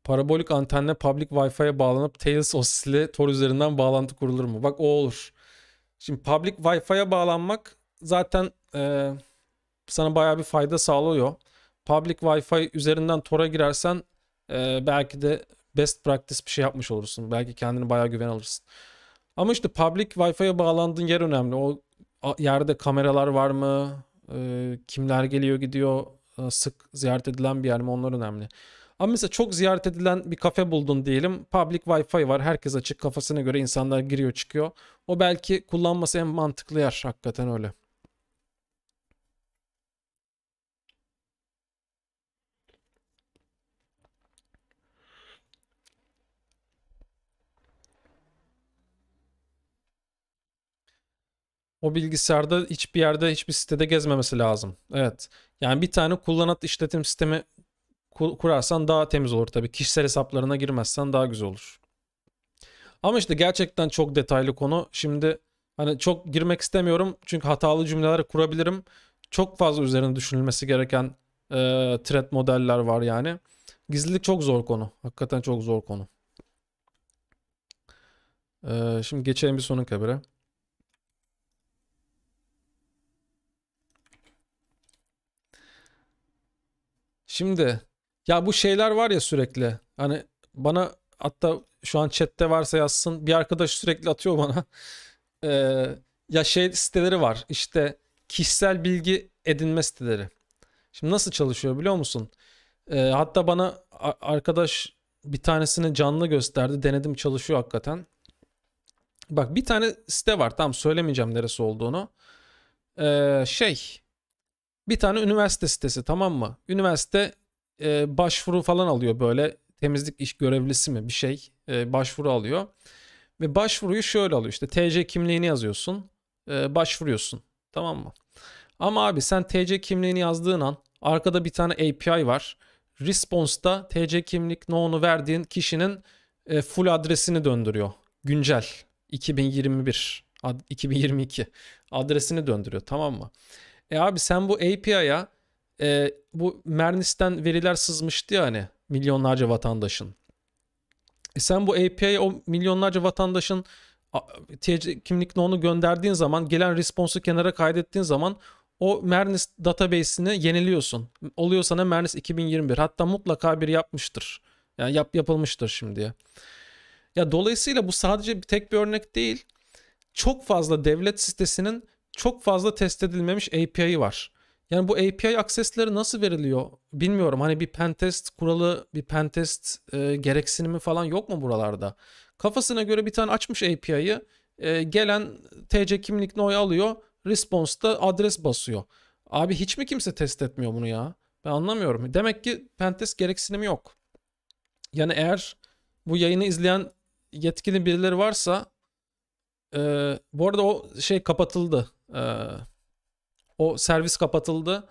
Parabolik antenle public wifi'ye bağlanıp Tails OS ile Tor üzerinden bağlantı kurulur mu? Bak o olur. Şimdi public wifi'ye bağlanmak zaten e, sana baya bir fayda sağlıyor. Public Wi-Fi üzerinden Tor'a girersen e, belki de best practice bir şey yapmış olursun. Belki kendini baya güven alırsın. Ama işte public Wi-Fi'ye bağlandığın yer önemli. O yerde kameralar var mı? E, kimler geliyor gidiyor? E, sık ziyaret edilen bir yer mi? Onlar önemli. Ama mesela çok ziyaret edilen bir kafe buldun diyelim. Public Wi-Fi var. Herkes açık kafasına göre insanlar giriyor çıkıyor. O belki kullanması en mantıklı yer. Hakikaten öyle. o bilgisayarda hiçbir yerde hiçbir sitede gezmemesi lazım. Evet. Yani bir tane kullanat işletim sistemi kurarsan daha temiz olur tabii. Kişisel hesaplarına girmezsen daha güzel olur. Ama işte gerçekten çok detaylı konu. Şimdi hani çok girmek istemiyorum çünkü hatalı cümleler kurabilirim. Çok fazla üzerine düşünülmesi gereken e, thread modeller var yani. Gizlilik çok zor konu. Hakikaten çok zor konu. E, şimdi geçelim bir sonraki habere. Şimdi ya bu şeyler var ya sürekli. Hani bana hatta şu an chatte varsa yazsın. Bir arkadaş sürekli atıyor bana. (laughs) Ee, ya şey siteleri var. İşte kişisel bilgi edinme siteleri. Şimdi nasıl çalışıyor biliyor musun? Ee, hatta bana arkadaş bir tanesini canlı gösterdi. Denedim çalışıyor hakikaten. Bak bir tane site var. Tam söylemeyeceğim neresi olduğunu. Ee, şey bir tane üniversite sitesi tamam mı? Üniversite e, başvuru falan alıyor böyle temizlik iş görevlisi mi bir şey e, başvuru alıyor. Ve başvuruyu şöyle alıyor işte TC kimliğini yazıyorsun e, başvuruyorsun tamam mı? Ama abi sen TC kimliğini yazdığın an arkada bir tane API var. Response'da TC kimlik no'nu verdiğin kişinin e, full adresini döndürüyor. Güncel 2021 2022 adresini döndürüyor tamam mı? E abi sen bu API'ya e, bu Mernis'ten veriler sızmıştı ya hani milyonlarca vatandaşın. E sen bu API'ye o milyonlarca vatandaşın kimlik onu gönderdiğin zaman gelen responsu kenara kaydettiğin zaman o Mernis database'ini yeniliyorsun. Oluyor sana Mernis 2021. Hatta mutlaka bir yapmıştır. Yani yap yapılmıştır şimdiye. Ya dolayısıyla bu sadece tek bir örnek değil. Çok fazla devlet sitesinin çok fazla test edilmemiş API var. Yani bu API aksesleri nasıl veriliyor bilmiyorum. Hani bir pentest kuralı, bir pentest e, gereksinimi falan yok mu buralarda? Kafasına göre bir tane açmış API'yi e, gelen TC kimlik no'yu alıyor. Response'da adres basıyor. Abi hiç mi kimse test etmiyor bunu ya? Ben anlamıyorum. Demek ki pentest gereksinimi yok. Yani eğer bu yayını izleyen yetkili birileri varsa e, bu arada o şey kapatıldı. Ee, o servis kapatıldı.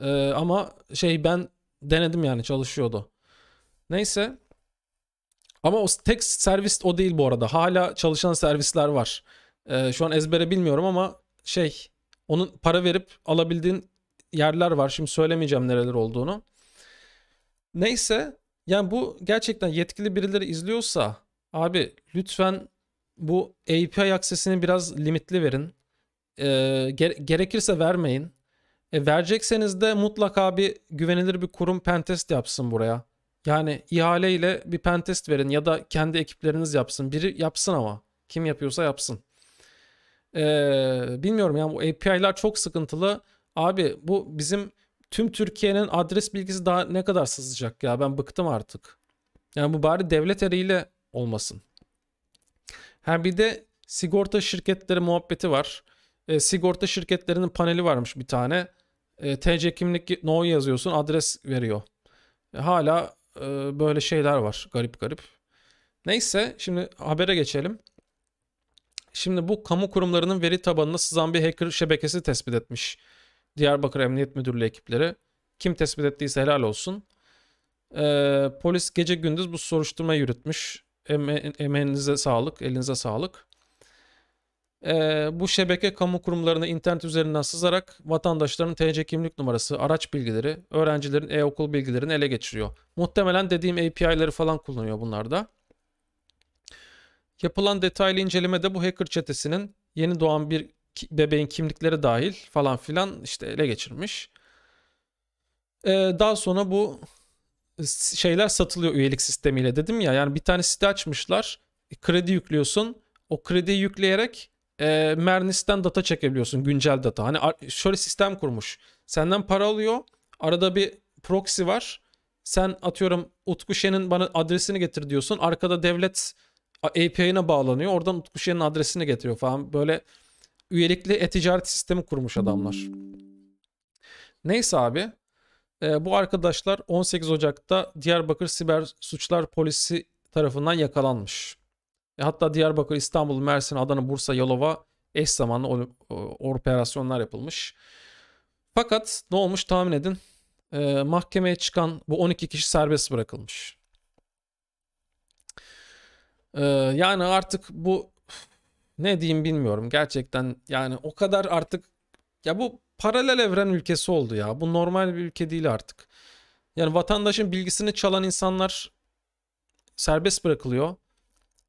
Ee, ama şey ben denedim yani çalışıyordu. Neyse. Ama o tek servis o değil bu arada. Hala çalışan servisler var. Ee, şu an ezbere bilmiyorum ama şey onun para verip alabildiğin yerler var. Şimdi söylemeyeceğim nereler olduğunu. Neyse yani bu gerçekten yetkili birileri izliyorsa abi lütfen bu API aksesini biraz limitli verin e, gere- gerekirse vermeyin. E, verecekseniz de mutlaka bir güvenilir bir kurum pentest yapsın buraya. Yani ihaleyle bir pentest verin ya da kendi ekipleriniz yapsın. Biri yapsın ama. Kim yapıyorsa yapsın. E, bilmiyorum yani bu API'lar çok sıkıntılı. Abi bu bizim tüm Türkiye'nin adres bilgisi daha ne kadar sızacak ya ben bıktım artık. Yani bu bari devlet eliyle olmasın. Ha bir de sigorta şirketleri muhabbeti var. E, sigorta şirketlerinin paneli varmış bir tane. E, TC kimlik noyu yazıyorsun adres veriyor. E, hala e, böyle şeyler var garip garip. Neyse şimdi habere geçelim. Şimdi bu kamu kurumlarının veri tabanına sızan bir hacker şebekesi tespit etmiş. Diyarbakır Emniyet Müdürlüğü ekipleri. Kim tespit ettiyse helal olsun. Ee, polis gece gündüz bu soruşturma yürütmüş. Eme emeğinize sağlık, elinize sağlık e, bu şebeke kamu kurumlarına internet üzerinden sızarak vatandaşların TC kimlik numarası, araç bilgileri, öğrencilerin e-okul bilgilerini ele geçiriyor. Muhtemelen dediğim API'leri falan kullanıyor bunlarda. Yapılan detaylı incelemede bu hacker çetesinin yeni doğan bir bebeğin kimlikleri dahil falan filan işte ele geçirmiş. Ee, daha sonra bu şeyler satılıyor üyelik sistemiyle dedim ya. Yani bir tane site açmışlar. Kredi yüklüyorsun. O krediyi yükleyerek e, Mernis'ten data çekebiliyorsun güncel data. Hani şöyle sistem kurmuş. Senden para alıyor. Arada bir proxy var. Sen atıyorum Utku Şen'in bana adresini getir diyorsun. Arkada devlet API'ne bağlanıyor. Oradan Utku Şen'in adresini getiriyor falan. Böyle üyelikli e-ticaret sistemi kurmuş adamlar. Neyse abi. E, bu arkadaşlar 18 Ocak'ta Diyarbakır Siber Suçlar Polisi tarafından yakalanmış. E, hatta Diyarbakır, İstanbul, Mersin, Adana, Bursa, Yalova eş zamanlı operasyonlar yapılmış. Fakat ne olmuş tahmin edin. E, mahkemeye çıkan bu 12 kişi serbest bırakılmış. E, yani artık bu ne diyeyim bilmiyorum. Gerçekten yani o kadar artık ya bu paralel evren ülkesi oldu ya. Bu normal bir ülke değil artık. Yani vatandaşın bilgisini çalan insanlar serbest bırakılıyor.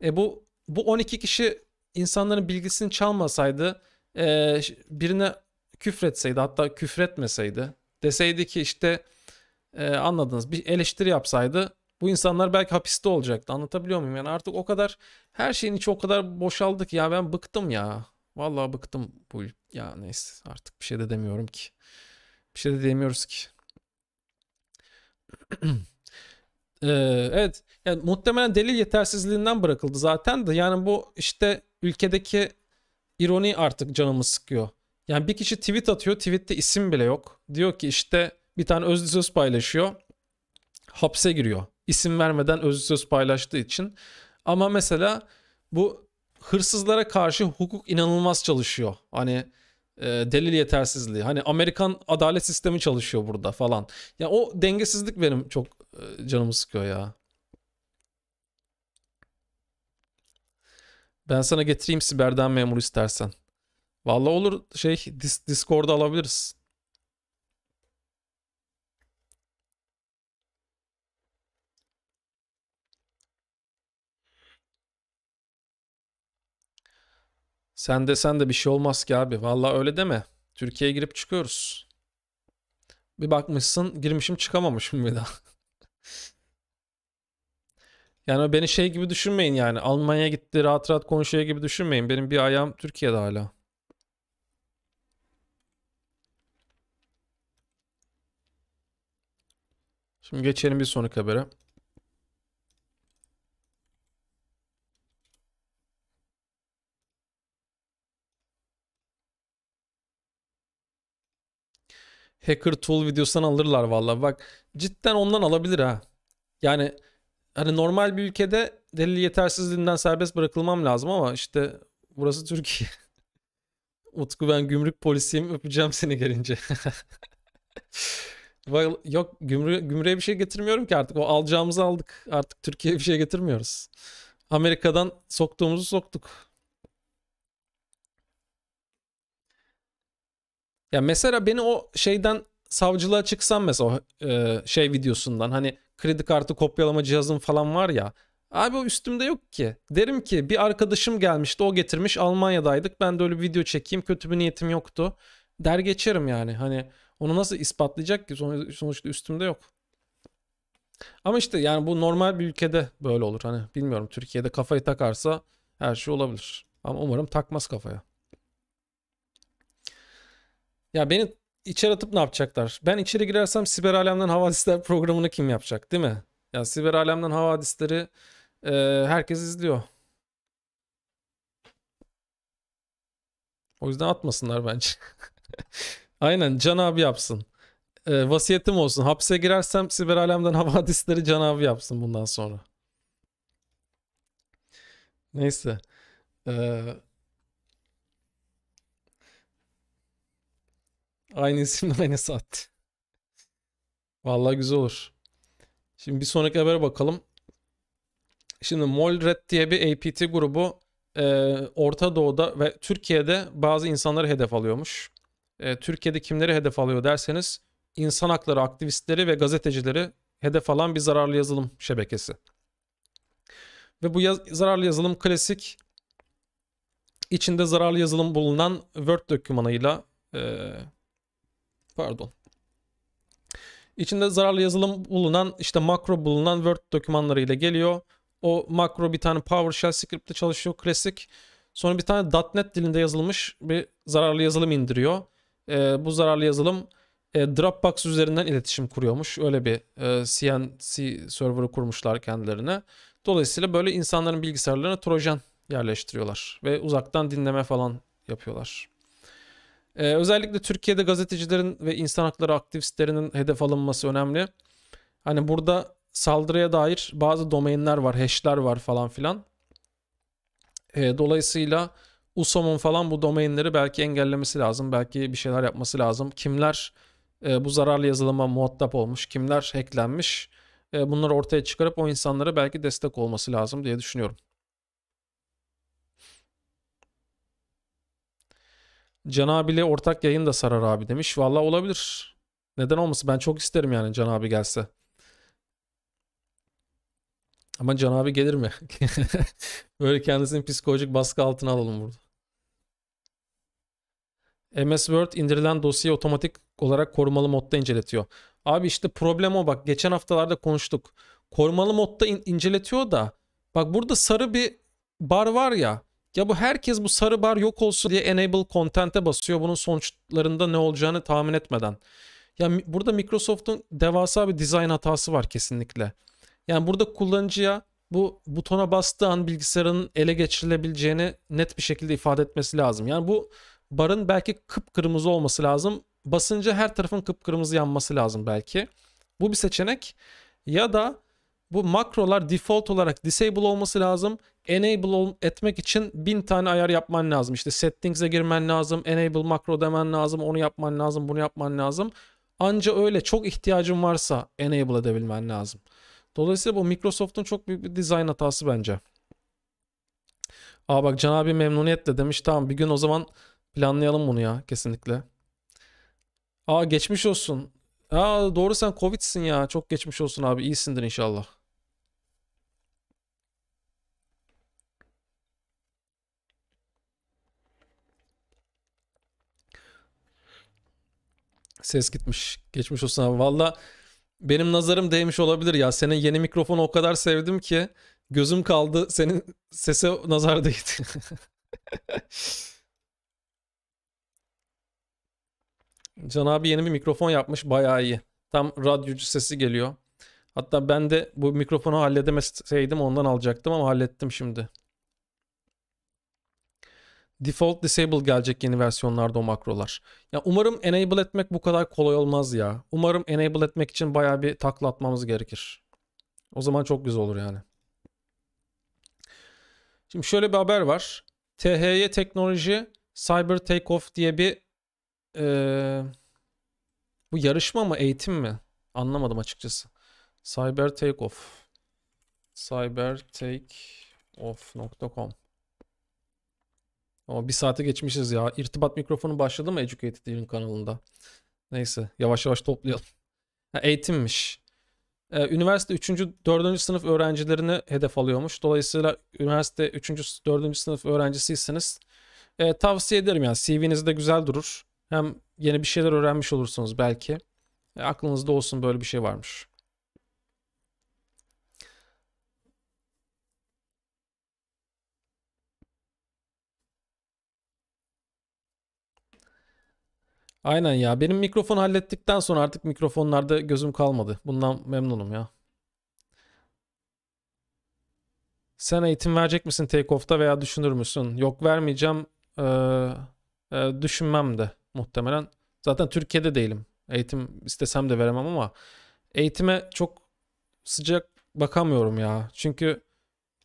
E bu bu 12 kişi insanların bilgisini çalmasaydı e, birine küfretseydi hatta küfretmeseydi deseydi ki işte e, anladınız bir eleştiri yapsaydı bu insanlar belki hapiste olacaktı anlatabiliyor muyum? Yani artık o kadar her şeyin içi o kadar boşaldı ki ya ben bıktım ya. Vallahi bıktım bu ya neyse artık bir şey de demiyorum ki. Bir şey de demiyoruz ki. (clears throat) Ee, evet yani muhtemelen delil yetersizliğinden bırakıldı zaten de yani bu işte ülkedeki ironi artık canımı sıkıyor. Yani bir kişi tweet atıyor tweette isim bile yok. Diyor ki işte bir tane özlü söz paylaşıyor hapse giriyor. İsim vermeden özlü söz paylaştığı için. Ama mesela bu hırsızlara karşı hukuk inanılmaz çalışıyor. Hani e, delil yetersizliği. Hani Amerikan adalet sistemi çalışıyor burada falan. Ya yani o dengesizlik benim çok ee, canımı sıkıyor ya. Ben sana getireyim siberden memur istersen. Vallahi olur şey Discord'da alabiliriz. Sen desen de bir şey olmaz ki abi. Valla öyle deme. Türkiye'ye girip çıkıyoruz. Bir bakmışsın girmişim çıkamamışım bir daha. (laughs) Yani beni şey gibi düşünmeyin yani. Almanya gitti rahat rahat konuşuyor gibi düşünmeyin. Benim bir ayağım Türkiye'de hala. Şimdi geçelim bir sonraki habere. hacker tool videosundan alırlar valla. Bak cidden ondan alabilir ha. Yani hani normal bir ülkede delil yetersizliğinden serbest bırakılmam lazım ama işte burası Türkiye. (laughs) Utku ben gümrük polisiyim öpeceğim seni gelince. (laughs) yok gümrü, gümrüğe bir şey getirmiyorum ki artık. O alacağımızı aldık. Artık Türkiye'ye bir şey getirmiyoruz. Amerika'dan soktuğumuzu soktuk. Ya mesela beni o şeyden savcılığa çıksam mesela e, şey videosundan hani kredi kartı kopyalama cihazım falan var ya. Abi o üstümde yok ki. Derim ki bir arkadaşım gelmişti o getirmiş Almanya'daydık ben de öyle bir video çekeyim kötü bir niyetim yoktu. Der geçerim yani hani onu nasıl ispatlayacak ki sonuçta üstümde yok. Ama işte yani bu normal bir ülkede böyle olur hani bilmiyorum Türkiye'de kafayı takarsa her şey olabilir. Ama umarım takmaz kafaya. Ya beni içeri atıp ne yapacaklar? Ben içeri girersem Siber Alemden Havadisler programını kim yapacak değil mi? Ya Siber Alemden Havadisleri e, herkes izliyor. O yüzden atmasınlar bence. (laughs) Aynen Can abi yapsın. E, vasiyetim olsun. Hapse girersem Siber Alemden Havadisleri Can abi yapsın bundan sonra. Neyse. Eee Aynı isim aynı saat. Vallahi güzel olur. Şimdi bir sonraki habere bakalım. Şimdi Molred diye bir APT grubu e, Orta Doğu'da ve Türkiye'de bazı insanları hedef alıyormuş. E, Türkiye'de kimleri hedef alıyor derseniz insan hakları aktivistleri ve gazetecileri hedef alan bir zararlı yazılım şebekesi. Ve bu yaz, zararlı yazılım klasik içinde zararlı yazılım bulunan Word dokümanıyla e, Pardon. İçinde zararlı yazılım bulunan işte makro bulunan Word dokümanları ile geliyor. O makro bir tane PowerShell script'te çalışıyor klasik. Sonra bir tane .NET dilinde yazılmış bir zararlı yazılım indiriyor. E, bu zararlı yazılım e, Dropbox üzerinden iletişim kuruyormuş. Öyle bir e, CNC server'ı kurmuşlar kendilerine. Dolayısıyla böyle insanların bilgisayarlarına trojan yerleştiriyorlar ve uzaktan dinleme falan yapıyorlar. Ee, özellikle Türkiye'de gazetecilerin ve insan hakları aktivistlerinin hedef alınması önemli. Hani burada saldırıya dair bazı domainler var, hash'ler var falan filan. Ee, dolayısıyla USOM'un falan bu domainleri belki engellemesi lazım. Belki bir şeyler yapması lazım. Kimler e, bu zararlı yazılıma muhatap olmuş, kimler hacklenmiş e, bunları ortaya çıkarıp o insanlara belki destek olması lazım diye düşünüyorum. Can abiyle ortak yayın da sarar abi demiş. Valla olabilir. Neden olmasın? Ben çok isterim yani Can abi gelse. Ama Can abi gelir mi? (laughs) Böyle kendisini psikolojik baskı altına alalım burada. MS Word indirilen dosyayı otomatik olarak korumalı modda inceletiyor. Abi işte problem o bak geçen haftalarda konuştuk. Korumalı modda in inceletiyor da bak burada sarı bir bar var ya ya bu herkes bu sarı bar yok olsun diye enable content'e basıyor. Bunun sonuçlarında ne olacağını tahmin etmeden. Ya burada Microsoft'un devasa bir dizayn hatası var kesinlikle. Yani burada kullanıcıya bu butona bastığı an bilgisayarın ele geçirilebileceğini net bir şekilde ifade etmesi lazım. Yani bu barın belki kıpkırmızı olması lazım. Basınca her tarafın kıpkırmızı yanması lazım belki. Bu bir seçenek. Ya da bu makrolar default olarak disable olması lazım. Enable etmek için bin tane ayar yapman lazım. İşte settings'e girmen lazım. Enable makro demen lazım. Onu yapman lazım. Bunu yapman lazım. Anca öyle çok ihtiyacın varsa enable edebilmen lazım. Dolayısıyla bu Microsoft'un çok büyük bir design hatası bence. Aa bak Can abi memnuniyetle demiş. Tamam bir gün o zaman planlayalım bunu ya kesinlikle. Aa geçmiş olsun. Aa doğru sen Covid'sin ya. Çok geçmiş olsun abi. İyisindir inşallah. Ses gitmiş. Geçmiş olsun abi. Valla benim nazarım değmiş olabilir ya. Senin yeni mikrofonu o kadar sevdim ki gözüm kaldı. Senin sese nazar değdi. (laughs) Can abi yeni bir mikrofon yapmış bayağı iyi. Tam radyocu sesi geliyor. Hatta ben de bu mikrofonu halledemeseydim ondan alacaktım ama hallettim şimdi default disable gelecek yeni versiyonlarda o makrolar. Ya umarım enable etmek bu kadar kolay olmaz ya. Umarım enable etmek için bayağı bir takla atmamız gerekir. O zaman çok güzel olur yani. Şimdi şöyle bir haber var. THY Teknoloji Cyber Takeoff diye bir e, bu yarışma mı eğitim mi? Anlamadım açıkçası. Cyber Takeoff cybertakeoff.com ama bir saate geçmişiz ya. İrtibat mikrofonu başladı mı Educated'in kanalında? Neyse yavaş yavaş toplayalım. Ha, eğitimmiş. Ee, üniversite 3. 4. sınıf öğrencilerini hedef alıyormuş. Dolayısıyla üniversite 3. 4. sınıf öğrencisiyseniz e, ee, tavsiye ederim yani de güzel durur. Hem yeni bir şeyler öğrenmiş olursunuz belki. E, aklınızda olsun böyle bir şey varmış. Aynen ya. Benim mikrofon hallettikten sonra artık mikrofonlarda gözüm kalmadı. Bundan memnunum ya. Sen eğitim verecek misin take-off'ta veya düşünür müsün? Yok vermeyeceğim. Ee, e, düşünmem de muhtemelen. Zaten Türkiye'de değilim. Eğitim istesem de veremem ama eğitime çok sıcak bakamıyorum ya. Çünkü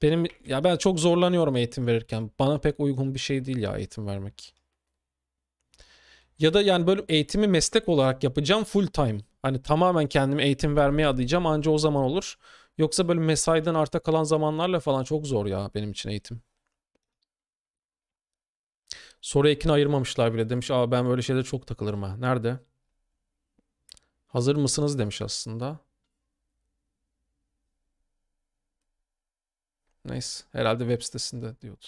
benim ya ben çok zorlanıyorum eğitim verirken. Bana pek uygun bir şey değil ya eğitim vermek. Ya da yani böyle eğitimi meslek olarak yapacağım full time. Hani tamamen kendimi eğitim vermeye adayacağım anca o zaman olur. Yoksa böyle mesaiden arta kalan zamanlarla falan çok zor ya benim için eğitim. Soru ekini ayırmamışlar bile. Demiş Aa, ben böyle şeylere çok takılırım ha. Nerede? Hazır mısınız demiş aslında. Neyse herhalde web sitesinde diyordu.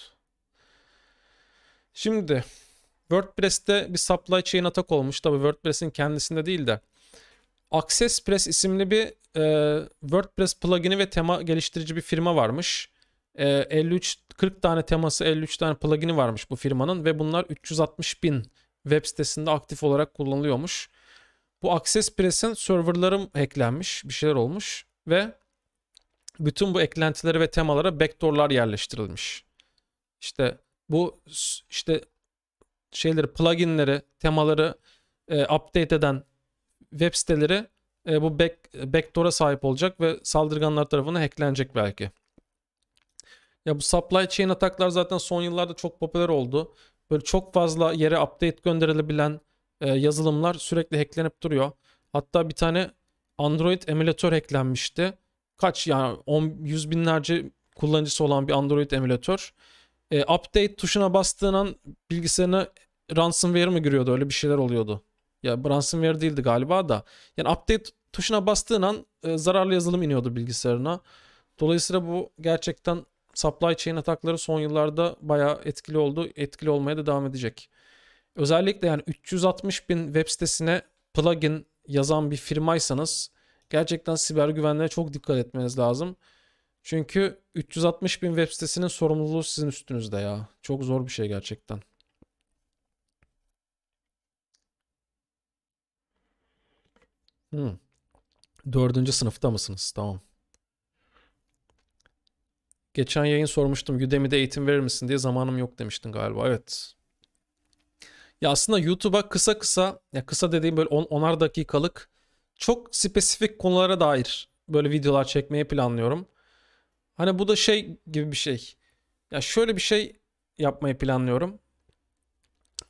Şimdi WordPress'te bir supply chain atak olmuş. Tabii WordPress'in kendisinde değil de. AccessPress isimli bir e, WordPress plugin'i ve tema geliştirici bir firma varmış. E, 53 40 tane teması 53 tane plugin'i varmış bu firmanın ve bunlar 360 bin web sitesinde aktif olarak kullanılıyormuş. Bu AccessPress'in serverları hacklenmiş bir şeyler olmuş ve bütün bu eklentileri ve temalara backdoorlar yerleştirilmiş. İşte bu işte şeyleri, pluginleri, temaları e, update eden web siteleri e, bu back, backdoor'a sahip olacak ve saldırganlar tarafından hacklenecek belki. Ya bu supply chain ataklar zaten son yıllarda çok popüler oldu. Böyle çok fazla yere update gönderilebilen e, yazılımlar sürekli hacklenip duruyor. Hatta bir tane Android emülatör hacklenmişti. Kaç yani 10 yüz binlerce kullanıcısı olan bir Android emülatör e, update tuşuna bastığın an bilgisayarına ransomware mi giriyordu öyle bir şeyler oluyordu. Ya ransomware değildi galiba da. Yani update tuşuna bastığın an e, zararlı yazılım iniyordu bilgisayarına. Dolayısıyla bu gerçekten supply chain atakları son yıllarda bayağı etkili oldu. Etkili olmaya da devam edecek. Özellikle yani 360 bin web sitesine plugin yazan bir firmaysanız gerçekten siber güvenliğe çok dikkat etmeniz lazım. Çünkü 360 bin web sitesinin sorumluluğu sizin üstünüzde ya. Çok zor bir şey gerçekten. Hmm. Dördüncü sınıfta mısınız? Tamam. Geçen yayın sormuştum. Udemy'de eğitim verir misin diye zamanım yok demiştin galiba. Evet. Ya aslında YouTube'a kısa kısa, ya kısa dediğim böyle 10 onar dakikalık çok spesifik konulara dair böyle videolar çekmeyi planlıyorum. Hani bu da şey gibi bir şey. Ya şöyle bir şey yapmayı planlıyorum.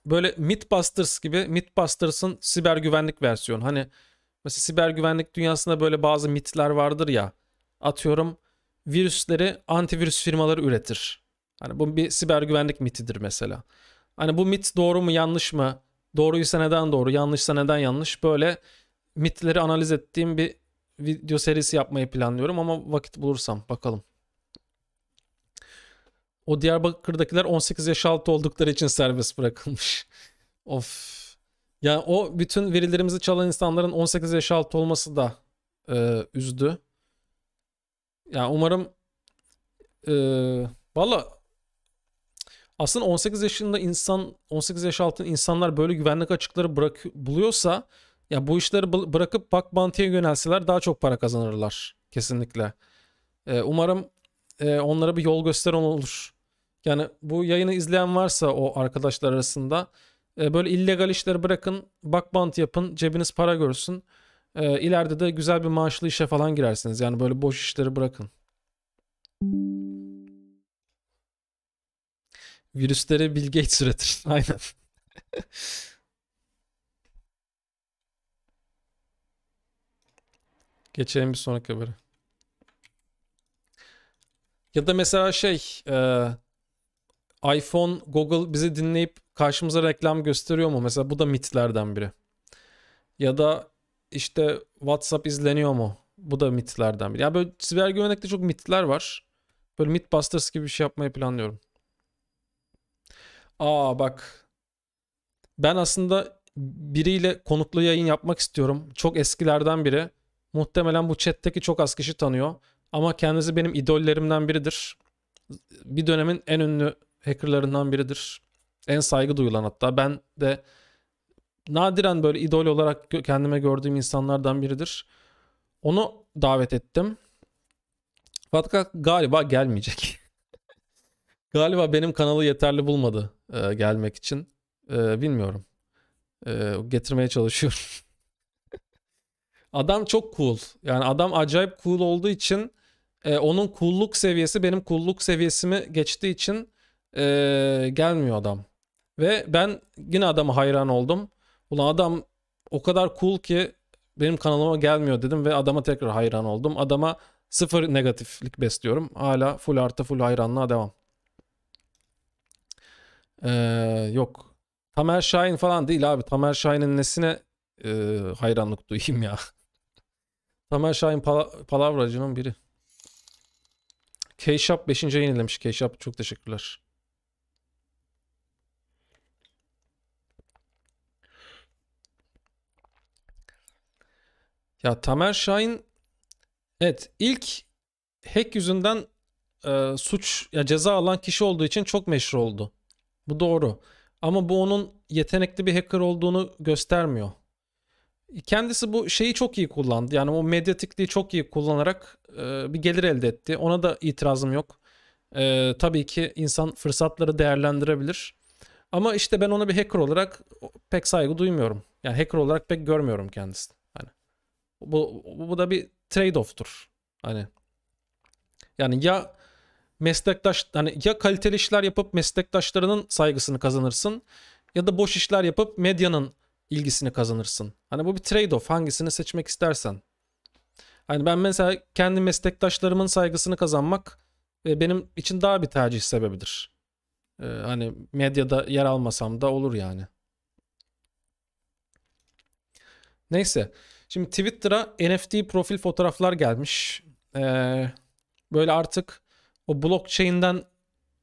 Böyle Mythbusters gibi Mythbusters'ın siber güvenlik versiyonu. Hani mesela siber güvenlik dünyasında böyle bazı mitler vardır ya. Atıyorum virüsleri antivirüs firmaları üretir. Hani bu bir siber güvenlik mitidir mesela. Hani bu mit doğru mu yanlış mı? Doğruysa neden doğru, yanlışsa neden yanlış? Böyle mitleri analiz ettiğim bir video serisi yapmayı planlıyorum ama vakit bulursam bakalım. O Diyarbakır'dakiler 18 yaş altı oldukları için serbest bırakılmış. (laughs) of. Yani o bütün verilerimizi çalan insanların 18 yaş altı olması da e, üzdü. Yani umarım e, valla aslında 18 yaşında insan 18 yaş altı insanlar böyle güvenlik açıkları bırak, buluyorsa ya bu işleri bırakıp bak bantıya yönelseler daha çok para kazanırlar kesinlikle. E, umarım e, onlara bir yol gösteren olur. Yani bu yayını izleyen varsa o arkadaşlar arasında e, böyle illegal işleri bırakın, bak yapın, cebiniz para görsün. E, ileride de güzel bir maaşlı işe falan girersiniz. Yani böyle boş işleri bırakın. Virüsleri Bill Gates üretir. (laughs) Aynen. Geçelim bir sonraki habere. Ya da mesela şey e, iPhone, Google bizi dinleyip karşımıza reklam gösteriyor mu? Mesela bu da mitlerden biri. Ya da işte WhatsApp izleniyor mu? Bu da mitlerden biri. Yani böyle siber güvenlikte çok mitler var. Böyle Mythbusters gibi bir şey yapmayı planlıyorum. Aa bak. Ben aslında biriyle konuklu yayın yapmak istiyorum. Çok eskilerden biri. Muhtemelen bu chatteki çok az kişi tanıyor. Ama kendisi benim idollerimden biridir. Bir dönemin en ünlü hackerlarından biridir. En saygı duyulan hatta. Ben de nadiren böyle idol olarak kendime gördüğüm insanlardan biridir. Onu davet ettim. Fakat galiba gelmeyecek. (laughs) galiba benim kanalı yeterli bulmadı e, gelmek için. E, bilmiyorum. E, getirmeye çalışıyorum. (laughs) adam çok cool. Yani adam acayip cool olduğu için e, onun coolluk seviyesi benim coolluk seviyesimi geçtiği için ee, gelmiyor adam. Ve ben yine adama hayran oldum. Ulan adam o kadar cool ki benim kanalıma gelmiyor dedim ve adama tekrar hayran oldum. Adama sıfır negatiflik besliyorum. Hala full artı full hayranlığa devam. Ee, yok. Tamer Şahin falan değil abi. Tamer Şahin'in nesine e, hayranlık duyayım ya. (laughs) Tamer Şahin pala- palavracının biri. K-Shop 5. yayın çok teşekkürler. Ya Tamer Şahin evet ilk hack yüzünden e, suç ya ceza alan kişi olduğu için çok meşhur oldu. Bu doğru. Ama bu onun yetenekli bir hacker olduğunu göstermiyor. Kendisi bu şeyi çok iyi kullandı. Yani o medyatikliği çok iyi kullanarak e, bir gelir elde etti. Ona da itirazım yok. E, tabii ki insan fırsatları değerlendirebilir. Ama işte ben ona bir hacker olarak pek saygı duymuyorum. Yani hacker olarak pek görmüyorum kendisini. Bu, bu da bir trade-off'tur. Hani yani ya meslektaş hani ya kaliteli işler yapıp meslektaşlarının saygısını kazanırsın ya da boş işler yapıp medyanın ilgisini kazanırsın. Hani bu bir trade-off hangisini seçmek istersen. Hani ben mesela kendi meslektaşlarımın saygısını kazanmak e, benim için daha bir tercih sebebidir. Ee, hani medyada yer almasam da olur yani. Neyse. Şimdi Twitter'a NFT profil fotoğraflar gelmiş. Ee, böyle artık o blockchain'den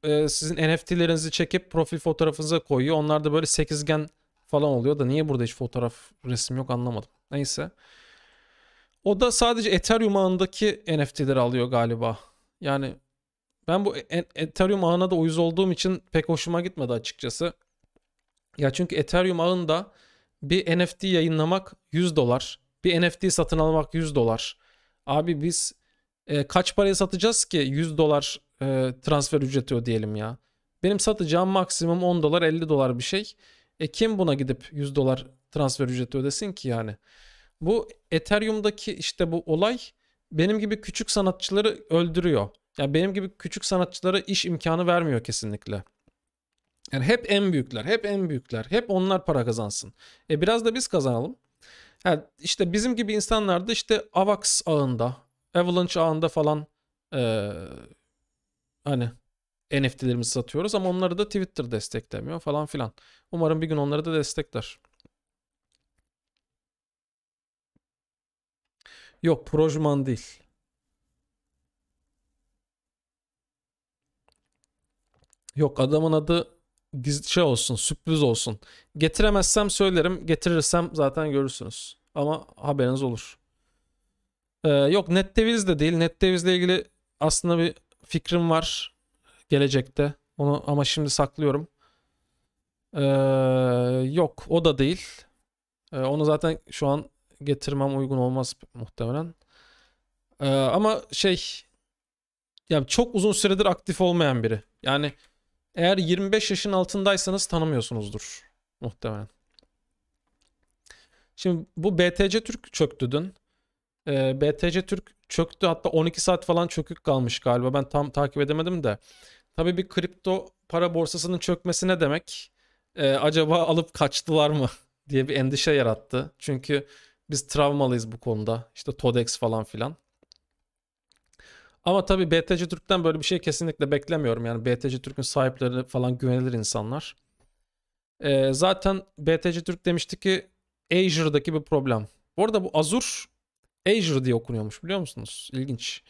e, sizin NFT'lerinizi çekip profil fotoğrafınıza koyuyor. Onlar da böyle sekizgen falan oluyor da niye burada hiç fotoğraf resim yok anlamadım. Neyse. O da sadece Ethereum ağındaki NFT'leri alıyor galiba. Yani ben bu Ethereum ağına da uyuz olduğum için pek hoşuma gitmedi açıkçası. Ya çünkü Ethereum ağında bir NFT yayınlamak 100 dolar. Bir NFT satın almak 100 dolar. Abi biz e, kaç paraya satacağız ki 100 dolar e, transfer ücreti ödeyelim ya. Benim satacağım maksimum 10 dolar 50 dolar bir şey. E kim buna gidip 100 dolar transfer ücreti ödesin ki yani? Bu Ethereum'daki işte bu olay benim gibi küçük sanatçıları öldürüyor. Yani benim gibi küçük sanatçılara iş imkanı vermiyor kesinlikle. Yani hep en büyükler, hep en büyükler, hep onlar para kazansın. E biraz da biz kazanalım. Ha, işte bizim gibi insanlar da işte AVAX ağında, Avalanche ağında falan e, hani NFT'lerimizi satıyoruz ama onları da Twitter desteklemiyor falan filan. Umarım bir gün onları da destekler. Yok Projman değil. Yok adamın adı şey olsun, sürpriz olsun. Getiremezsem söylerim, getirirsem zaten görürsünüz. Ama haberiniz olur. Ee, yok deviz de değil. Net devizle ilgili aslında bir fikrim var gelecekte. Onu ama şimdi saklıyorum. Ee, yok o da değil. Ee, onu zaten şu an getirmem uygun olmaz muhtemelen. Ee, ama şey yani çok uzun süredir aktif olmayan biri. Yani eğer 25 yaşın altındaysanız tanımıyorsunuzdur muhtemelen. Şimdi bu BTC Türk çöktü dün. E, ee, BTC Türk çöktü hatta 12 saat falan çökük kalmış galiba. Ben tam takip edemedim de. Tabii bir kripto para borsasının çökmesi ne demek? E, acaba alıp kaçtılar mı (laughs) diye bir endişe yarattı. Çünkü biz travmalıyız bu konuda. İşte Todex falan filan. Ama tabii BTC Türk'ten böyle bir şey kesinlikle beklemiyorum. Yani BTC Türk'ün sahipleri falan güvenilir insanlar. Ee, zaten BTC Türk demişti ki Azure'daki bir problem. Bu arada bu Azure Azure diye okunuyormuş biliyor musunuz? İlginç.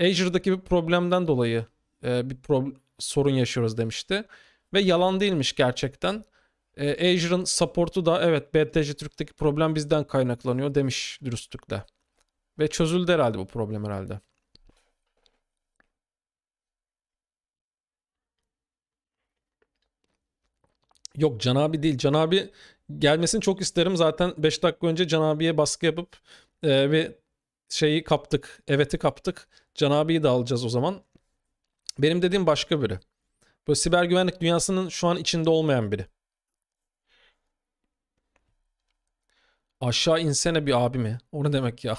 Azure'daki bir problemden dolayı e, bir pro sorun yaşıyoruz demişti. Ve yalan değilmiş gerçekten. E, Azure'ın supportu da evet BTC Türk'teki problem bizden kaynaklanıyor demiş dürüstlükle. Ve çözüldü herhalde bu problem herhalde. Yok Can abi değil. Can abi gelmesini çok isterim. Zaten 5 dakika önce Can abiye baskı yapıp e, bir şeyi kaptık. Evet'i kaptık. Can abiyi de alacağız o zaman. Benim dediğim başka biri. Böyle siber güvenlik dünyasının şu an içinde olmayan biri. Aşağı insene bir abi mi? O ne demek ya?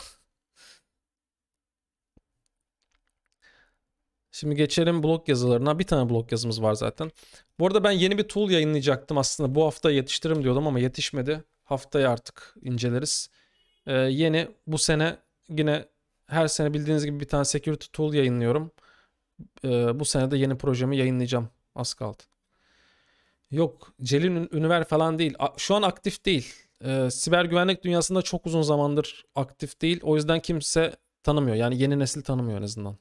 Şimdi geçelim blog yazılarına. Bir tane blog yazımız var zaten. Bu arada ben yeni bir tool yayınlayacaktım aslında. Bu hafta yetiştiririm diyordum ama yetişmedi. Haftaya artık inceleriz. Ee, yeni bu sene yine her sene bildiğiniz gibi bir tane security tool yayınlıyorum. Ee, bu sene de yeni projemi yayınlayacağım. Az kaldı. Yok Celil Ünver falan değil. Şu an aktif değil. Ee, siber güvenlik dünyasında çok uzun zamandır aktif değil. O yüzden kimse tanımıyor. Yani yeni nesil tanımıyor en azından.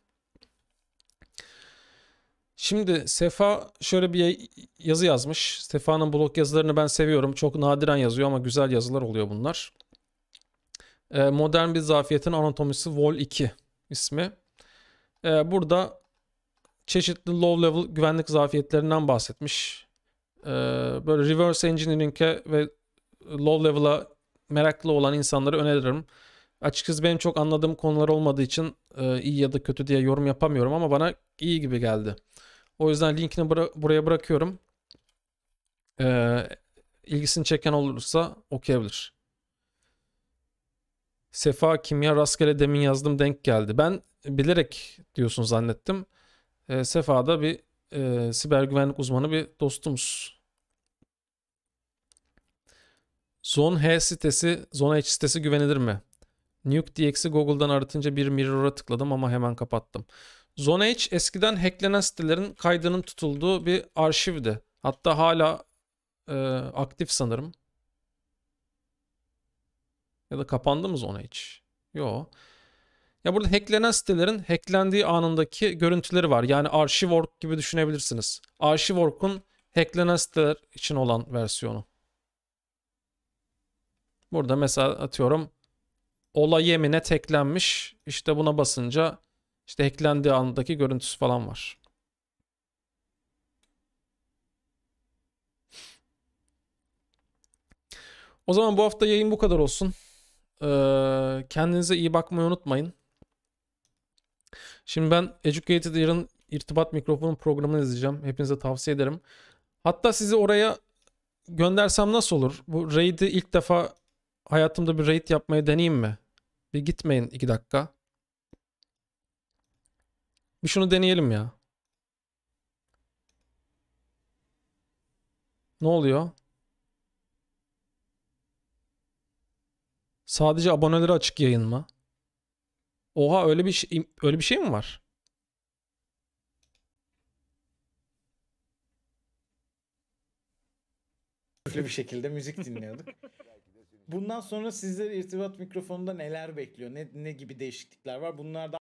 Şimdi Sefa şöyle bir yazı yazmış. Sefa'nın blog yazılarını ben seviyorum. Çok nadiren yazıyor ama güzel yazılar oluyor bunlar. Ee, Modern bir zafiyetin anatomisi Vol 2 ismi. Ee, burada çeşitli low level güvenlik zafiyetlerinden bahsetmiş. Ee, böyle reverse engineering'e ve low level'a meraklı olan insanları öneririm. Açıkçası benim çok anladığım konular olmadığı için e, iyi ya da kötü diye yorum yapamıyorum ama bana iyi gibi geldi. O yüzden linkini bura buraya bırakıyorum. E, ilgisini çeken olursa okuyabilir. Sefa kimya rastgele demin yazdım denk geldi. Ben bilerek diyorsun zannettim. E, da bir e, siber güvenlik uzmanı bir dostumuz. Zone H sitesi, Zone H sitesi güvenilir mi? DX'i Google'dan aratınca bir mirror'a tıkladım ama hemen kapattım. Zone H eskiden hacklenen sitelerin kaydının tutulduğu bir arşivdi. Hatta hala e, aktif sanırım. Ya da kapandı mı Zone H? Yo. Ya burada hacklenen sitelerin hacklendiği anındaki görüntüleri var. Yani Archive.org gibi düşünebilirsiniz. Archive.org'un hacklenen siteler için olan versiyonu. Burada mesela atıyorum Olay yemine teklenmiş. İşte buna basınca işte eklendiği andaki görüntüsü falan var. O zaman bu hafta yayın bu kadar olsun. Ee, kendinize iyi bakmayı unutmayın. Şimdi ben Educated Ear'ın irtibat mikrofonun programını izleyeceğim. Hepinize tavsiye ederim. Hatta sizi oraya göndersem nasıl olur? Bu raid'i ilk defa hayatımda bir raid yapmayı deneyeyim mi? Bir gitmeyin 2 dakika. Bir şunu deneyelim ya. Ne oluyor? Sadece abonelere açık yayın mı? Oha öyle bir şey, öyle bir şey mi var? Öyle bir şekilde müzik dinliyorduk. Bundan sonra sizleri irtibat mikrofonunda neler bekliyor? Ne, ne gibi değişiklikler var? Bunlardan.